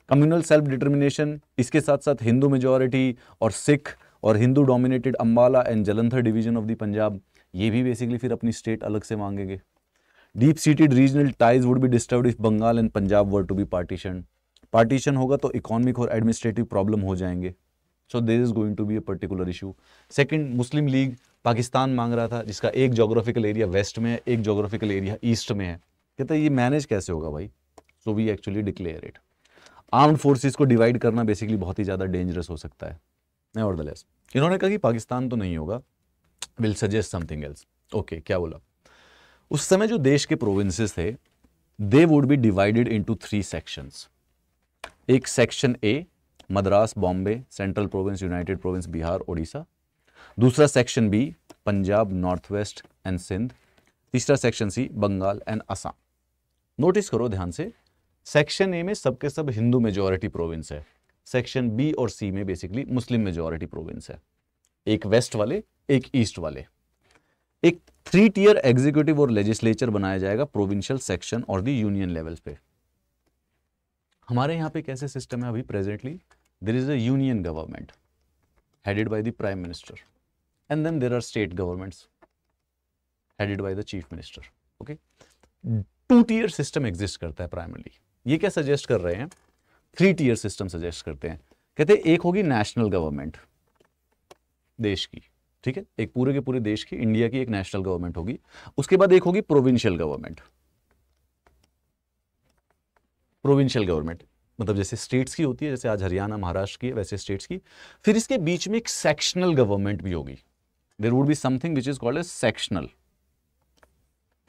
communal self determination इसके साथ साथ हिंदू मेजोरिटी और सिख और Hindu dominated Ambala and Jalandhar division of the Punjab ये भी बेसिकली फिर अपनी स्टेट अलग से मांगेंगे deep seated regional ties would be disturb if Bengal and Punjab were to be partition partition होगा तो इकोनॉमिक और एडमिनिस्ट्रेटिव प्रॉब्लम हो जाएंगे so this is going to be a particular issue second Muslim League Pakistan मांग रहा था जिसका एक जोग्राफिकल एरिया वेस्ट में है एक जोग्राफिकल एरिया ईस्ट में है कहते हैं ये मैनेज कैसे होगा भाई so we actually declare it armed forces को डिवाइड करना बेसिकली बहुत ही ज़्यादा डेंजरस हो सकता है और द लेस इन्होंने कहा कि पाकिस्तान तो नहीं होगा will suggest something else okay क्या बोला उस समय जो देश के प्रोविंसेस थे they would be divided into three sections एक section A Madras Bombay central province united province Bihar Odisha दूसरा section B Punjab north west and Sindh तीसरा section C Bengal and Assam notice करो ध्यान से सेक्शन ए में सबके सब हिंदू मेजोरिटी प्रोविंस है सेक्शन बी और सी में बेसिकली मुस्लिम मेजोरिटी प्रोविंस है एक वेस्ट वाले एक ईस्ट वाले एक थ्री टीयर एग्जीक्यूटिव और लेजिस्लेचर बनाया जाएगा प्रोविंशियल सेक्शन और दी यूनियन लेवल पे हमारे यहाँ पे कैसे सिस्टम है अभी presently there is union government headed by the prime minister and then there are state governments headed by the chief minister okay two tier system exist करता है प्राइमरली ये क्या सजेस्ट कर रहे हैं थ्री टीयर सिस्टम सजेस्ट करते हैं कहते हैं एक होगी नेशनल गवर्नमेंट देश की ठीक है एक पूरे के पूरे देश की इंडिया की एक नेशनल गवर्नमेंट होगी उसके बाद एक होगी प्रोविंशियल गवर्नमेंट प्रोविंशियल गवर्नमेंट मतलब जैसे स्टेट्स की होती है जैसे आज हरियाणा महाराष्ट्र की है वैसे स्टेट्स की फिर इसके बीच में एक सेक्शनल गवर्नमेंट भी होगी there would be something which is called a sectional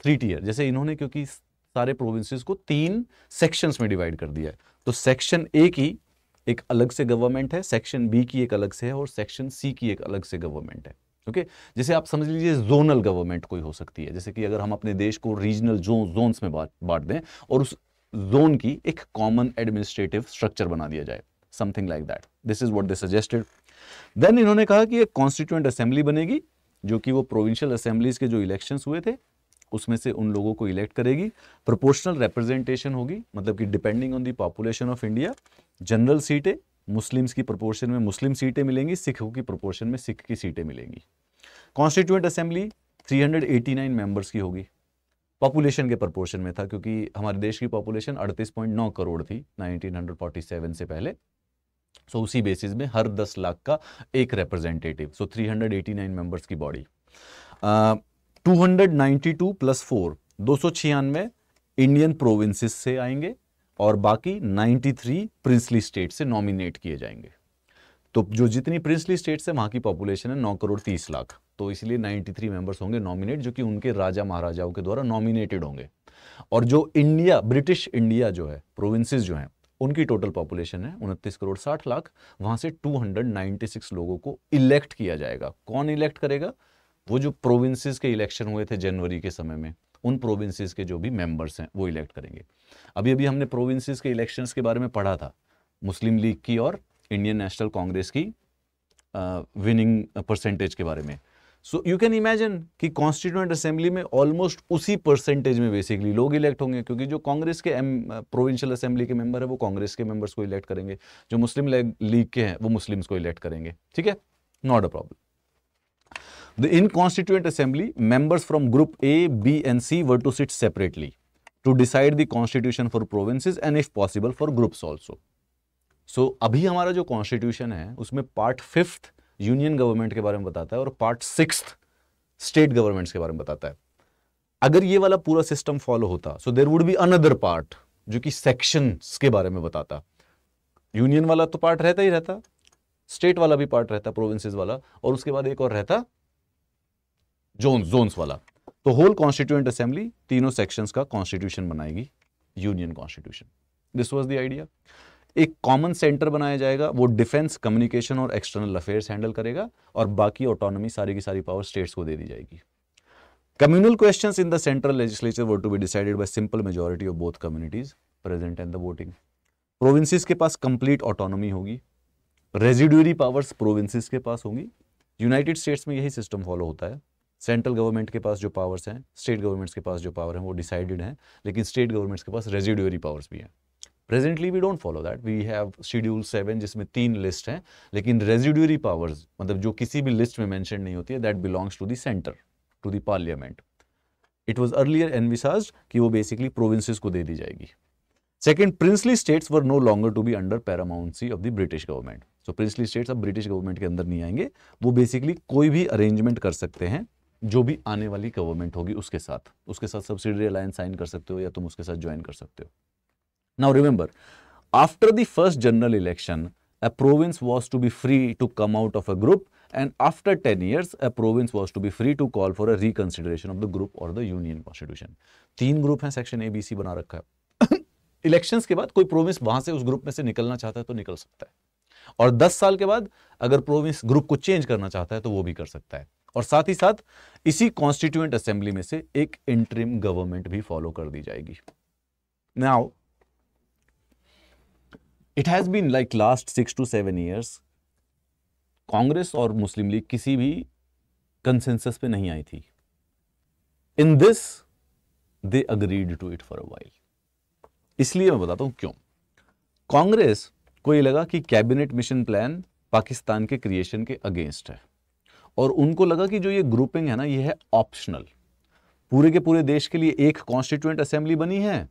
three tier जैसे इन्होंने क्योंकि सारे प्रोविंसेस को तीन सेक्शंस में डिवाइड कर दिया है तो सेक्शन ए की एक अलग से गवर्नमेंट है सेक्शन बी की एक अलग से है और सेक्शन सी की एक अलग से गवर्नमेंट है ओके जैसे आप समझ लीजिए जोनल गवर्नमेंट कोई हो सकती है जैसे कि अगर हम अपने देश को रीजनल जो जोन्स में बांट दें और उस जोन की एक कॉमन एडमिनिस्ट्रेटिव स्ट्रक्चर बना दिया जाए something like that this is what they suggested then इन्होंने कहा कि एक कॉन्स्टिट्यूंट असेंबली बनेगी जो कि वो प्रोविंशियल असेंबलीज के जो इलेक्शंस हुए थे उसमें से उन लोगों को इलेक्ट करेगी प्रोपोर्शनल रिप्रेजेंटेशन होगी मतलब कि depending on the population of India general सीटें मुस्लिम्स की प्रोपोर्शन में मुस्लिम सीटें मिलेंगी सिखों की प्रोपोर्शन में सिख की सीटें मिलेंगी कॉन्स्टिट्यूंट असेंबली 389 मेंबर्स की होगी पॉपुलेशन के प्रपोर्शन में था क्योंकि हमारे देश की पॉपुलेशन 38.9 करोड़ थी 1947 से पहले सो so उसी बेसिस में हर 10 लाख का एक रिप्रेजेंटेटिव सो so 389 मेंबर्स की body two hundred ninety two plus four दो सौ छियानवे इंडियन प्रोविंसेस से आएंगे और बाकी 93 प्रिंसली स्टेट से नॉमिनेट किए जाएंगे तो जो जितनी प्रिंसली स्टेट्स है वहां की पॉपुलेशन है नौ करोड़ तीस लाख तो इसलिए 93 मेंबर्स होंगे नॉमिनेट जो कि उनके राजा महाराजाओं के द्वारा नॉमिनेटेड होंगे और जो इंडिया ब्रिटिश इंडिया जो है प्रोविंसेस जो हैं उनकी टोटल पॉपुलेशन है उनतीस करोड़ साठ लाख वहां से 296 लोगों को इलेक्ट किया जाएगा कौन इलेक्ट करेगा वो जो प्रोविंसेस के इलेक्शन हुए थे जनवरी के समय में उन प्रोविंसेस के जो भी मेंबर्स हैं वो इलेक्ट करेंगे अभी अभी हमने प्रोविंसेस के इलेक्शन के बारे में पढ़ा था मुस्लिम लीग की और इंडियन नेशनल कांग्रेस की विनिंग परसेंटेज के बारे में सो यू कैन इमेजिन कि कॉन्स्टिट्यूंट असेंबली में ऑलमोस्ट उसी परसेंटेज में बेसिकली लोग इलेक्ट होंगे क्योंकि जो कांग्रेस के एम प्रोविंशियल असेंबली के मेंबर है वो कांग्रेस के मेंबर्स को इलेक्ट करेंगे जो मुस्लिम लीग के हैं वो मुस्लिम्स को इलेक्ट करेंगे ठीक है not a problem the in constituent assembly members from group A B and C were to sit separately to decide the constitution for province and if possible for groups also so अभी हमारा जो कॉन्स्टिट्यूशन है उसमें पार्ट फिफ्थ यूनियन गवर्नमेंट के बारे में बताता है और पार्ट सिक्स स्टेट गवर्नमेंट्स के बारे में बताता है अगर ये वाला पूरा सिस्टम फॉलो होता so there would be another part जो कि सेक्शन के बारे में बताता यूनियन वाला तो पार्ट रहता ही रहता स्टेट वाला भी पार्ट रहता प्रोविंसेस वाला और उसके बाद एक और रहता जोन जोन वाला तो होल कॉन्स्टिट्यूएंट असेंबली तीनों सेक्शंस का कॉन्स्टिट्यूशन बनाएगी union constitution this was the idea एक कॉमन सेंटर बनाया जाएगा वो डिफेंस कम्युनिकेशन और एक्सटर्नल अफेयर्स हैंडल करेगा और बाकी ऑटोनॉमी सारी की सारी पावर स्टेट्स को दे दी जाएगी communal question in the central legislature वो to be decided by simple majority of both communities present and the voting provinces के पास कंप्लीट ऑटोनॉमी होगी रेजिड्यूरी पावर्स प्रोविंसेस के पास होंगी यूनाइटेड स्टेट्स में यही सिस्टम फॉलो होता है सेंट्रल गवर्नमेंट के पास जो पावर्स हैं स्टेट गवर्नमेंट्स के पास जो पावर हैं वो डिसाइडेड हैं लेकिन स्टेट गवर्नमेंट्स के पास रेजिड्यूरी पावर्स भी हैं presently we don't follow that we have schedule seven जिसमें तीन लिस्ट हैं लेकिन रेजिड्यूरी पावर्स मतलब जो किसी भी लिस्ट में मैंशन नहीं होती है that belongs to the centre to the parliament it was earlier envisage कि वो बेसिकली प्रोविंसेस को दे दी जाएगी second princely states were no longer to be under paramountcy of the British government so princely states अब ब्रिटिश गवर्नमेंट के अंदर नहीं आएंगे वो बेसिकली कोई भी अरेंजमेंट कर सकते हैं जो भी आने वाली गवर्नमेंट होगी उसके साथ उसके साथ सब्सिडरी अलायंस साइन कर सकते हो या तुम उसके साथ ज्वाइन कर सकते हो Now remember, after the first general election, a province was to be free to come out of a group and after 10 years, a province was to be free to call for a reconsideration of the group or the union constitution. तीन ग्रुप हैं सेक्शन ए बी सी बना elections है इलेक्शंस के बाद कोई प्रोविंस वहां से उस ग्रुप में से निकलना चाहता है तो निकल सकता है और 10 साल के बाद अगर प्रोविंस ग्रुप को चेंज करना चाहता है तो वो भी कर सकता है और साथ ही साथ इसी कॉन्स्टिट्यूएंट असेंबली में से एक इंटरिम गवर्नमेंट भी फॉलो कर दी जाएगी now it has been like last six to seven years Congress और मुस्लिम लीग किसी भी कंसेंसस पे नहीं आई थी in this they agreed to it for a while इसलिए मैं बताता हूं क्यों कांग्रेस को ये लगा कि कैबिनेट मिशन प्लान पाकिस्तान के क्रिएशन के अगेंस्ट है और उनको लगा कि जो ये ग्रुपिंग है ना ये है ऑप्शनल पूरे के पूरे देश के लिए एक कॉन्स्टिट्यूएंट असेंबली बनी है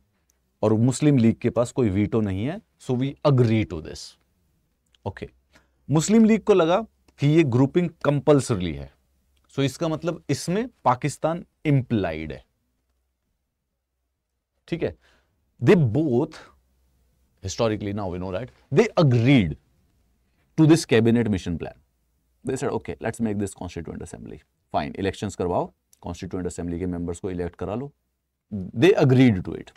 और मुस्लिम लीग के पास कोई वीटो नहीं है so we agree to this okay Muslim League को लगा कि ये ग्रुपिंग कंपल्सरली है सो so इसका मतलब इसमें पाकिस्तान इंप्लाइड है ठीक है they both historically now we know that they agreed to this cabinet mission plan they said okay let's make this constituent assembly fine elections करवाओ कॉन्स्टिट्यूएंट असेंबली के मेंबर्स को इलेक्ट करा लो दे अग्रीड टू इट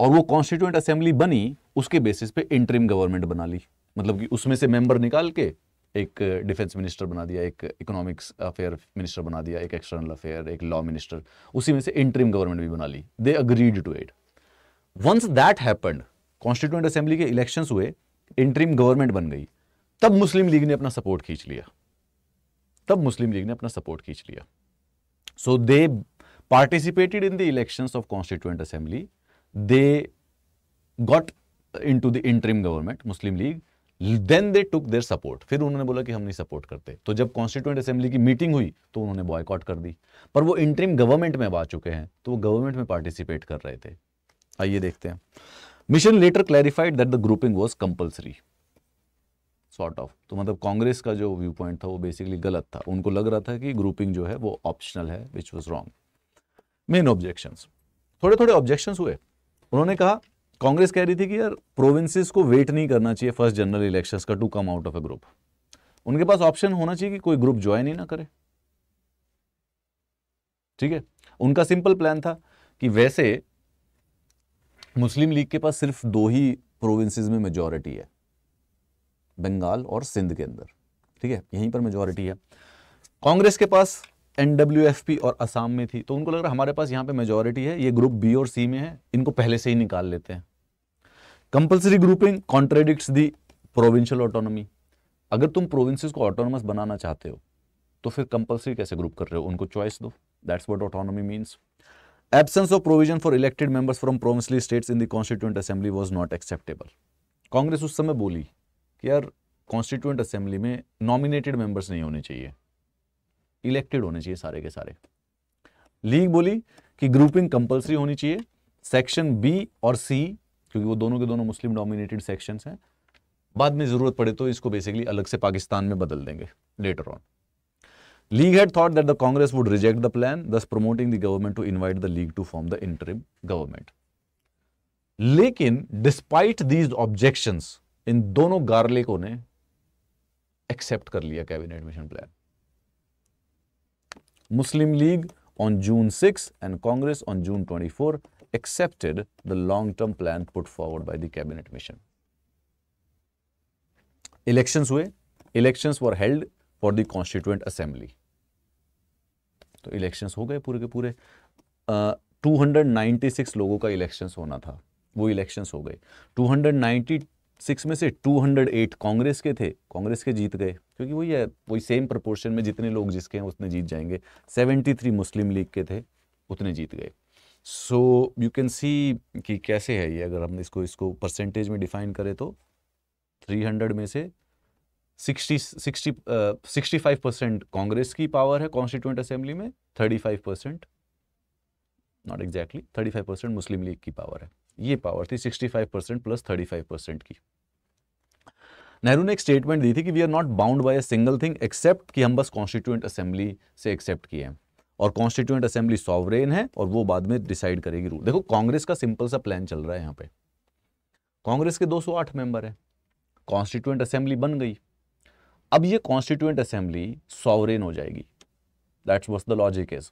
और वो कॉन्स्टिट्यूंट असेंबली बनी उसके बेसिस पे इंटरिम गवर्नमेंट बना ली मतलब कि उसमें से मेंबर निकाल के एक डिफेंस uh, मिनिस्टर बना दिया एक इकोनॉमिक्स अफेयर मिनिस्टर बना दिया एक एक्सटर्नल अफेयर एक लॉ मिनिस्टर उसी में से इंटरिम गवर्नमेंट भी बना ली they agreed to it once that happened constituent assembly के इलेक्शन हुए इंटरिम गवर्नमेंट बन गई तब मुस्लिम लीग ने अपना सपोर्ट खींच लिया तब मुस्लिम लीग ने अपना सपोर्ट खींच लिया so they participated in the elections of constituent assembly they got in to the interim government Muslim League then they took their support फिर उन्होंने बोला कि हम नहीं सपोर्ट करते तो जब कॉन्स्टिट्यूंट असेंबली की मीटिंग हुई तो उन्होंने बॉयकॉट कर दी पर वो इंटरिम गवर्नमेंट में अब आ चुके हैं तो वो गवर्नमेंट में पार्टिसिपेट कर रहे थे आइए देखते हैं mission letter clarified that the grouping was compulsory sort of तो मतलब कांग्रेस का जो व्यू पॉइंट था वो बेसिकली गलत था उनको लग रहा था कि ग्रुपिंग जो है वो ऑप्शनल है which was wrong main objection थोड़े थोड़े ऑब्जेक्शन हुए उन्होंने कहा कांग्रेस कह रही थी कि यार प्रोविंसेस को वेट नहीं करना चाहिए फर्स्ट जनरल इलेक्शंस का to come out of a group उनके पास ऑप्शन होना चाहिए कि कोई ग्रुप ज्वाइन ही ना करे ठीक है उनका सिंपल प्लान था कि वैसे मुस्लिम लीग के पास सिर्फ दो ही प्रोविंसेस में मेजॉरिटी है बंगाल और सिंध के अंदर ठीक है यहीं पर मेजॉरिटी है कांग्रेस के पास एन और असम में थी तो उनको लग रहा है हमारे पास यहाँ पे मेजोरिटी है ये ग्रुप बी और सी में है इनको पहले से ही निकाल लेते हैं compulsory grouping contradict the provincial autonomy अगर तुम प्रोविंसेस को ऑटोनमस बनाना चाहते हो तो फिर कंपल्सरी कैसे ग्रुप कर रहे हो उनको चॉइस दो that's what autonomy means absence of provision for elected members from princely states in the constituent assembly was not acceptable Congress उस समय बोली कि यार कॉन्स्टिट्यूंट असेंबली में नॉमिनेटेड मेंबर्स नहीं होने चाहिए इलेक्टेड होने चाहिए सारे के सारे लीग बोली कि ग्रुपिंग कंपलसरी होनी चाहिए सेक्शन बी और सी क्योंकि वो दोनों के दोनों मुस्लिम डोमिनेटेड सेक्शन हैं बाद में जरूरत पड़े तो इसको बेसिकली अलग से पाकिस्तान में बदल देंगे later on League had thought that the Congress would reject the plan thus promoting the government to invite the League to form the interim government लेकिन डिस्पाइट दीज ऑब्जेक्शन इन दोनों गार्लिकों ने एक्सेप्ट कर लिया cabinet mission plan Muslim League on June 6 and Congress on June 24 accepted the long-term plan put forward by the cabinet mission. Elections were, elections were held for the constituent assembly. So elections ho gaye pure ke pure. uh, 296 logo ka elections hona tha. Wo elections ho gaye. 290 six में से 208 कांग्रेस के थे कांग्रेस के जीत गए क्योंकि वही है वही सेम प्रपोर्शन में जितने लोग जिसके हैं उतने जीत जाएंगे 73 मुस्लिम लीग के थे उतने जीत गए सो यू कैन सी कि कैसे है ये अगर हम इसको इसको परसेंटेज में डिफाइन करें तो 300 में से 60 60 सिक्सटी फाइव परसेंट कांग्रेस की पावर है कॉन्स्टिट्यूंट असेंबली में 35 percent not exactly 35 percent Muslim League की पावर है ये पावर थी 65 परसेंट प्लस 35 परसेंट की नेहरू ने एक स्टेटमेंट दी थी कि we are not bound by a single thing except कि हम बस कॉन्स्टिट्यूएंट असेंबली से एक्सेप्ट किए हैं और कॉन्स्टिट्यूएंट असेंबली सॉवरेन है और वो बाद में डिसाइड करेगी रूल देखो कांग्रेस का सिंपल सा प्लान चल रहा है यहाँ पे कांग्रेस के दो मेंबर है कॉन्स्टिट्यूएंट असेंबली बन गई अब ये कॉन्स्टिट्यूएंट असेंबली सॉवरेन हो जाएगी that's was the logic is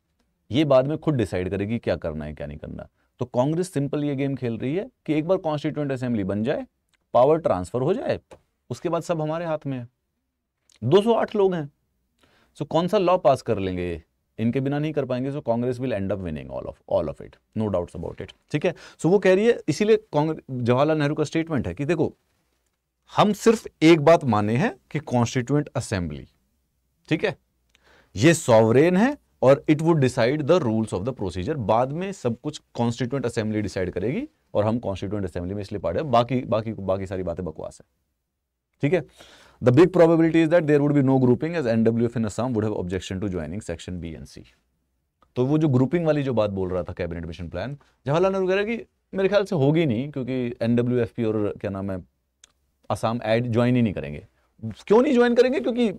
ये बाद में खुद डिसाइड करेगी क्या करना है क्या नहीं करना तो कांग्रेस सिंपल ये गेम खेल रही है कि एक बार कॉन्स्टिट्यूंट असेंबली बन जाए पावर ट्रांसफर हो जाए उसके बाद सब हमारे हाथ में है 208 लोग हैं सो कौन सा लॉ पास कर लेंगे इनके बिना नहीं कर पाएंगे so Congress will end up winning all of all of it no doubts about it ठीक है सो so, वो कह रही है इसीलिए जवाहरलाल नेहरू का स्टेटमेंट है कि देखो हम सिर्फ एक बात माने हैं कि कॉन्स्टिट्यूएंट असेंबली ठीक है ये सॉवरेन है और it would decide the rules of the procedure बाद में सब कुछ कॉन्स्टिट्यूंट असेंबली डिसाइड करेगी और हम कॉन्स्टिट्यूंट असेंबली में इसलिए पार्ट बाकी बाकी बाकी सारी बातें बकवास है ठीक है the big probability is that there would be no grouping as NW F in Assam would have objection to joining section B and C तो वो जो ग्रुपिंग वाली जो बात बोल रहा था cabinet mission plan Jawaharlal Nehru कह रहा है कि मेरे ख्याल से होगी नहीं क्योंकि पी और क्या नाम है असम एड ज्वाइन ही नहीं करेंगे क्यों नहीं ज्वाइन करेंगे क्योंकि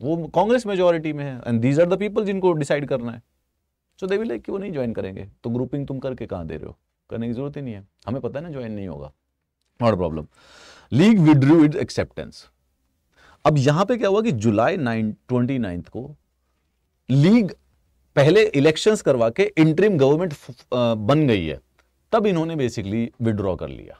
वो कांग्रेस मेजोरिटी में है and these are the people जिनको डिसाइड करना है सो दे विल लाइक कि वो नहीं ज्वाइन करेंगे तो ग्रुपिंग तुम करके कहाँ दे रहे हो करने की जरूरत ही नहीं है हमें पता है ना ज्वाइन नहीं होगा not problem League withdrew it acceptance अब यहां पे क्या हुआ कि जुलाई नाइन ट्वेंटी नाइन्थ को लीग पहले इलेक्शंस करवा के इंटरिम गवर्नमेंट uh, बन गई है तब इन्होंने बेसिकली विड्रॉ कर लिया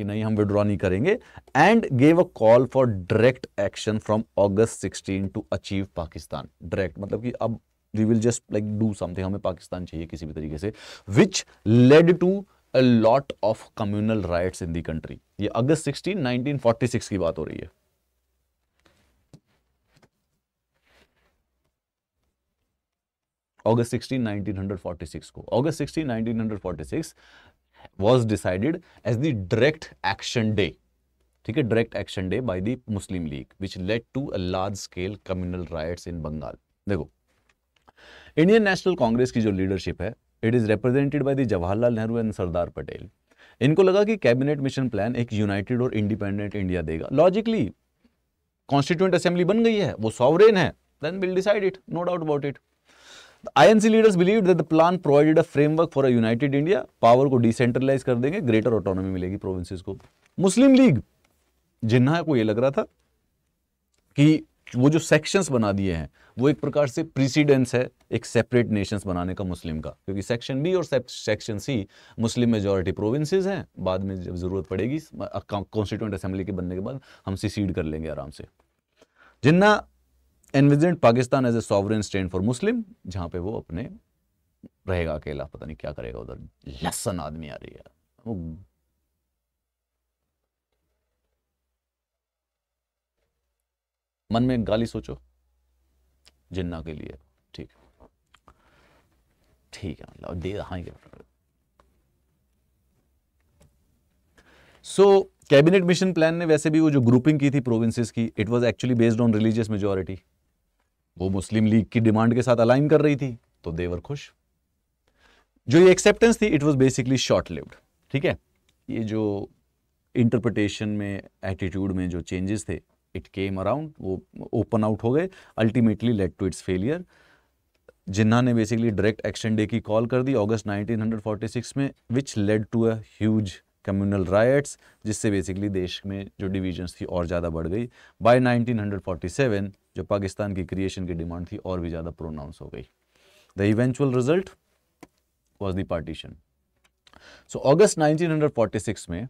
कि नहीं हम विड्रॉ नहीं करेंगे and gave a call for direct action from August 16 to achieve Pakistan direct मतलब कि अब we will just like do something हमें पाकिस्तान चाहिए किसी भी तरीके से which led to a lot of communal riot in the country ये अगस्त सिक्सटीन नाइनटीन की बात हो रही है अगस्त 16 1946 को अगस्त 16 1946 was decided as the direct action day ठीक है direct action day by the Muslim League which let to a large scale communal riot in Bengal देखो इंडियन नेशनल कांग्रेस की जो लीडरशिप है it is represented by the Jawaharlal Nehru and Sardar Patel इनको लगा कि कैबिनेट मिशन प्लान एक यूनाइटेड और इंडिपेंडेंट इंडिया देगा लॉजिकली कॉन्स्टिट्यूंट असेंबली बन गई है वो सॉवरेन है then will decide it no doubt about it The INC leaders believed that the plan provided a framework for a united India. Power को decentralize कर देंगे greater autonomy मिलेगी provinces को Muslim League जिन्ना को यह लग रहा था कि वो जो sections बना दिए हैं वो एक प्रकार से precedence है एक separate nations बनाने का Muslim का क्योंकि section B और section C Muslim majority provinces हैं बाद में जब ज़रूरत पड़ेगी constituent assembly के बनने के बाद हम सीसीड कर लेंगे आराम से Jinnah envisaged Pakistan as a sovereign state for Muslim जहां पे वो अपने रहेगा अकेला पता नहीं क्या करेगा उधर लसन आदमी आ रही है वो मन में गाली सोचो जिन्ना के लिए ठीक ठीक है मतलब दे हाँ सो कैबिनेट मिशन प्लान ने वैसे भी वो जो ग्रुपिंग की थी प्रोविंसेस की it was actually based on religious majority वो मुस्लिम लीग की डिमांड के साथ अलाइन कर रही थी तो देवर खुश जो ये एक्सेप्टेंस थी it was basically short lived ठीक है ये जो इंटरप्रिटेशन में एटीट्यूड में जो चेंजेस थे इट केम अराउंड वो ओपन आउट हो गए ultimately let to its failure Jinnah ने बेसिकली डायरेक्ट एक्शन डे की कॉल कर दी अगस्त 1946 में which led to a huge communal riots जिससे बेसिकली देश में जो डिविजन्स थी और ज़्यादा बढ़ गई बाय 1947 जो पाकिस्तान की क्रिएशन की डिमांड थी और भी ज़्यादा प्रोनाउंस हो गई the eventual result was the partition so forty 1946 में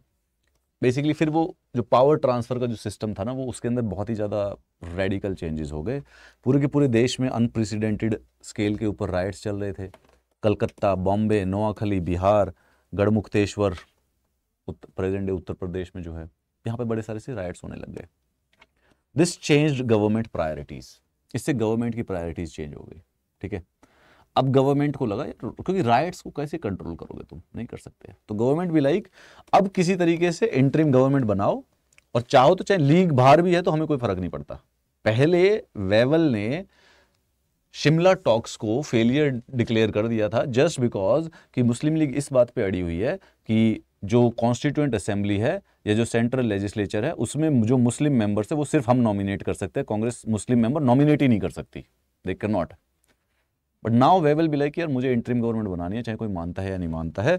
बेसिकली फिर वो जो पावर ट्रांसफ़र का जो सिस्टम था ना वो उसके अंदर बहुत ही ज़्यादा रेडिकल चेंजेस हो गए पूरे के पूरे देश में अनप्रेसिडेंटेड स्केल के ऊपर राइट्स चल रहे थे कलकत्ता बॉम्बे नोआखली बिहार गढ़मुक्तेश्वर प्रेजेंट डे उत्तर प्रदेश में जो है यहाँ पे बड़े सारे से राइट्स होने लग गए दिस चेंज गवर्नमेंट प्रायोरिटीज इससे गवर्नमेंट की प्रायोरिटीज चेंज हो गई ठीक है अब गवर्नमेंट को लगा क्योंकि राइट्स को कैसे कंट्रोल करोगे तुम नहीं कर सकते तो गवर्नमेंट भी लाइक अब किसी तरीके से इंटरिम गवर्नमेंट बनाओ और चाहो तो चाहे लीग बाहर भी है तो हमें कोई फर्क नहीं पड़ता पहले वेवल ने शिमला टॉक्स को फेलियर डिक्लेयर कर दिया था जस्ट बिकॉज कि मुस्लिम लीग इस बात पे अड़ी हुई है कि जो कॉन्स्टिट्यूंट असेंबली है या जो सेंट्रल लेजिस्लेचर है उसमें जो मुस्लिम मेंबर्स है वो सिर्फ हम नॉमिनेट कर सकते हैं कांग्रेस मुस्लिम मेंबर नॉमिनेट ही नहीं कर सकती they can not but now they will be like यार मुझे इंटरिम गवर्नमेंट बनानी है चाहे कोई मानता है या नहीं मानता है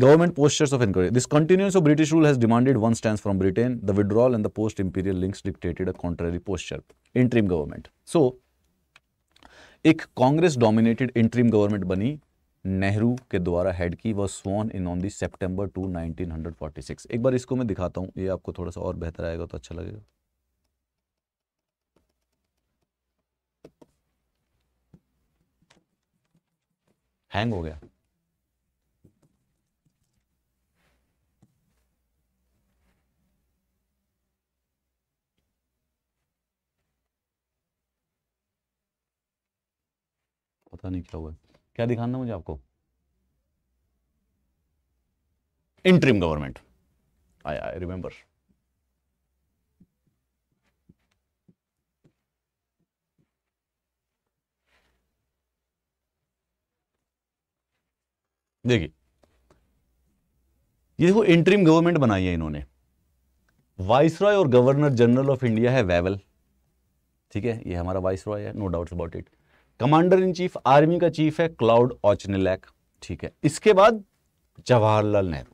government postures of inquiry this continuance of British rule has demanded one stand from Britain the withdrawal and the post imperial links dictated a contrary posture interim government so एक कांग्रेस डोमिनेटेड इंट्रीम गवर्नमेंट बनी नेहरू के द्वारा हेड की वह sworn in on the September two 1946 एक बार इसको मैं दिखाता हूं ये आपको थोड़ा सा और बेहतर आएगा तो अच्छा लगेगा हैंग हो गया पता नहीं क्या हुआ क्या दिखाना मुझे आपको interim government I I remember देखिए ये देखो इंट्रीम गवर्नमेंट बनाई है इन्होंने वाइसरॉय और गवर्नर जनरल ऑफ इंडिया है वेवल ठीक है ये हमारा वाइस रॉय है no doubts about it commander in chief army का चीफ है क्लाउड ऑचनेलैक ठीक है इसके बाद जवाहरलाल नेहरू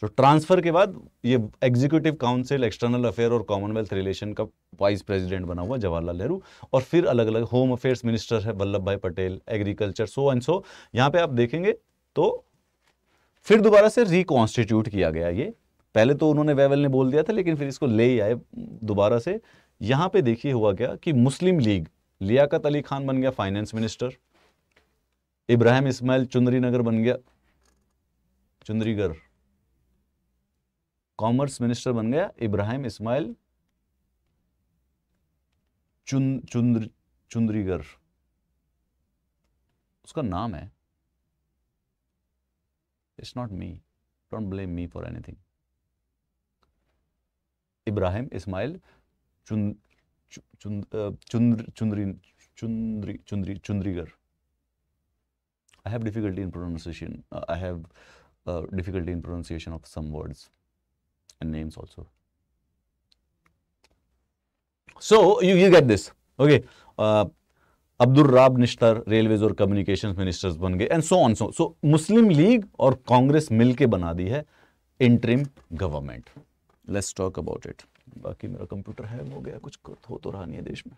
सो ट्रांसफर के बाद ये एग्जीक्यूटिव काउंसिल एक्सटर्नल अफेयर और कॉमनवेल्थ रिलेशन का वाइस प्रेसिडेंट बना हुआ जवाहरलाल नेहरू और फिर अलग अलग होम अफेयर्स मिनिस्टर है Vallabh Bhai Patel agriculture so and so यहां पे आप देखेंगे तो फिर दोबारा से रिकॉन्स्टिट्यूट किया गया ये पहले तो उन्होंने वेवल ने बोल दिया था लेकिन फिर इसको ले आए दोबारा से यहां पे देखिए हुआ क्या कि मुस्लिम लीग लियाकत अली खान बन गया फाइनेंस मिनिस्टर इब्राहिम इस्माइल चुंदरी नगर बन गया चुंदरीगर कॉमर्स मिनिस्टर बन गया इब्राहिम इस्माइल चुन चुंद्र चुंदरीगर उसका नाम है it's not me don't blame me for anything Ibrahim Ismail चुन Chundri, Chundri, Chundri, Chundrigar. I have difficulty in pronunciation. Uh, I have uh, difficulty in pronunciation of some words and names also. So you, you get this. Okay. Uh, Abdul Rab Nishtar, Railways और Communications Ministers बन गए and so on so so Muslim League और कांग्रेस मिलके बना दी है interim government let's talk about it बाकी मेरा कंप्यूटर हैंग हो गया कुछ हो तो रहा नहीं है देश में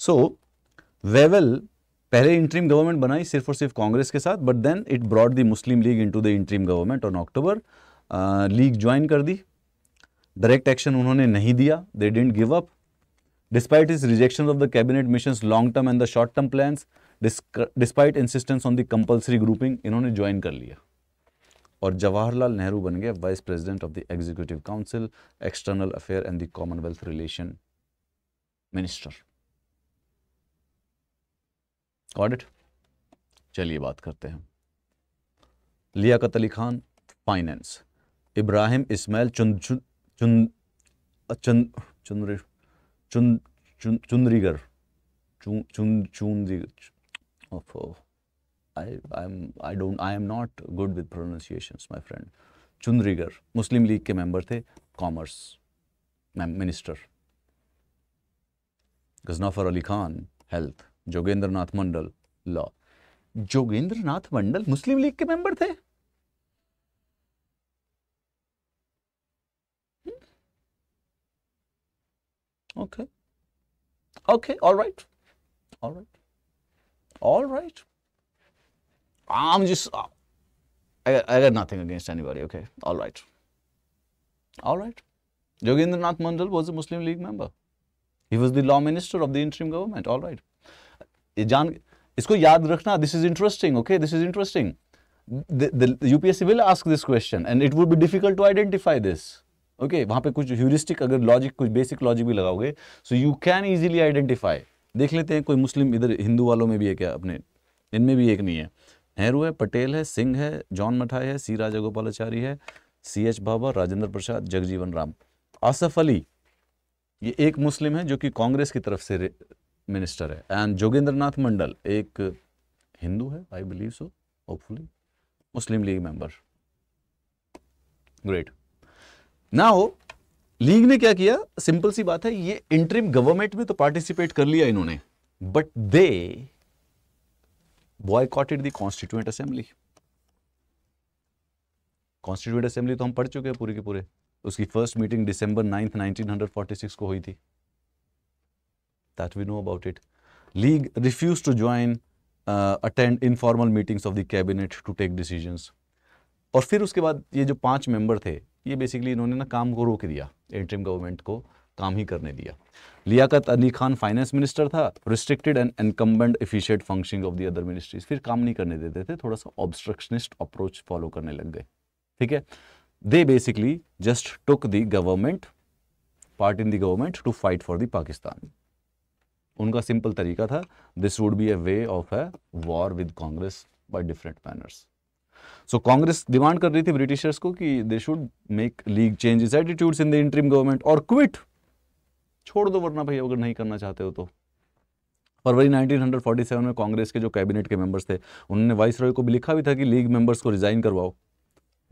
सो हम्म। वेवल पहले इंट्रीम गवर्नमेंट बनाई सिर्फ और सिर्फ कांग्रेस के साथ but then it brought the Muslim League into the interim government on October League join कर दी डायरेक्ट एक्शन उन्होंने नहीं दिया they didn't give up despite is rejection of the cabinet mission long term and the short term plan despite insistence on the compulsory grouping इन्होंने ज्वाइन कर लिया और जवाहरलाल नेहरू बन गए vice president of the executive council external affair and the commonwealth relation minister audit चलिए बात करते हैं लियाकत अली खान फाइनेंस इब्राहिम इस्माइल चुन चुन चुन चुन चुन चुन चुन चुनरीगर चुन चुन चुन I, I'm, I don't, I am not good with pronunciations, my friend. Chundrigar Muslim League के मेंबर थे commerce minister Ghazanfar Ali Khan health Jogendra Nath Mandal law Jogendra Nath Mandal Muslim League के मेंबर थे okay okay all right all right all right I'm just, uh, I, I got nothing against anybody, okay? All right. All right. Jogendranath Mandal was a Muslim League member. He was the law minister of the interim government. All right. जान इसको याद रखना this is interesting okay this is interesting UPSC will ask this question and it would be difficult to identify this okay वहां पे कुछ ह्यूरिस्टिक अगर लॉजिक कुछ बेसिक लॉजिक भी लगाओगे so you can easily identify देख लेते हैं कोई मुस्लिम इधर हिंदू वालों में भी है क्या अपने इनमें भी एक नहीं है नेहरू है पटेल है सिंह है जॉन मठाई है सी राजा गोपालाचारी है सी एच बाबा राजेंद्र प्रसाद जगजीवन राम आसफ अली ये एक मुस्लिम है जो कि कांग्रेस की तरफ से मिनिस्टर है एंड जोगेंद्र नाथ मंडल एक हिंदू है I believe so hopefully Muslim League member great ना हो लीग ने क्या किया सिंपल सी बात है ये इंटरिम गवर्नमेंट में तो पार्टिसिपेट कर लिया इन्होंने but they boycotted the constituent assembly constituent assembly तो हम पढ़ चुके हैं पूरे के पूरे उसकी फर्स्ट मीटिंग डिसंबर नाइन्थ 1946 को हुई थी that we know about it League refuse to join attend informal meetings of the cabinet to take decisions और फिर उसके बाद ये जो पांच मेंबर थे ये बेसिकली इन्होंने ना काम को रोक दिया इंटरिम गवर्नमेंट को काम ही करने दिया लियाकत अली खान फाइनेंस मिनिस्टर था restricted and incumbent efficient functioning of the other ministries फिर काम नहीं करने देते थे थोड़ा सा ऑब्स्ट्रक्शनिस्ट अप्रोच फॉलो करने लग गए ठीक है they basically just took the government part in the government to fight for the Pakistan उनका सिंपल तरीका था this would be a way of a war with Congress by different manners so Congress demand कर रही थी ब्रिटिशर्स को कि they should make League change is attitudes in the interim government और क्विट छोड़ दो वरना भाई अगर नहीं करना चाहते हो तो फरवरी 1947 में कांग्रेस के जो कैबिनेट के मेंबर्स थे उन्होंने वाइस रॉय को भी लिखा भी था कि लीग मेंबर्स को रिजाइन करवाओ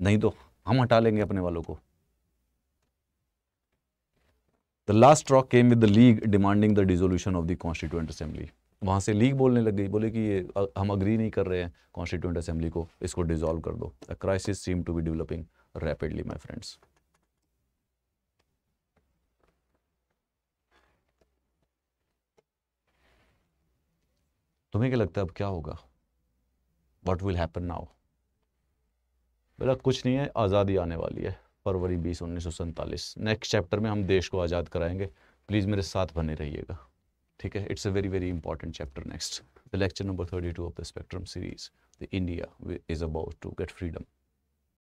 नहीं तो हम हटा लेंगे अपने वालों को the last rock came with the League demanding the dissolution of the constituent assembly वहां से लीग बोलने लग गई बोले कि ये हम अग्री नहीं कर रहे हैं कॉन्स्टिट्यूंट असेंबली को इसको डिजोल्व कर दो a crisis seem to be developing rapidly my friends तुम्हें क्या लगता है अब क्या होगा वट विल हैपन नाउ मेरा कुछ नहीं है आज़ादी आने वाली है फरवरी बीस उन्नीस सौ सैंतालीस नेक्स्ट चैप्टर में हम देश को आज़ाद कराएंगे प्लीज़ मेरे साथ बने रहिएगा ठीक है it's a very very important chapter next the lecture number thirty two of the spectrum series the India is about to get freedom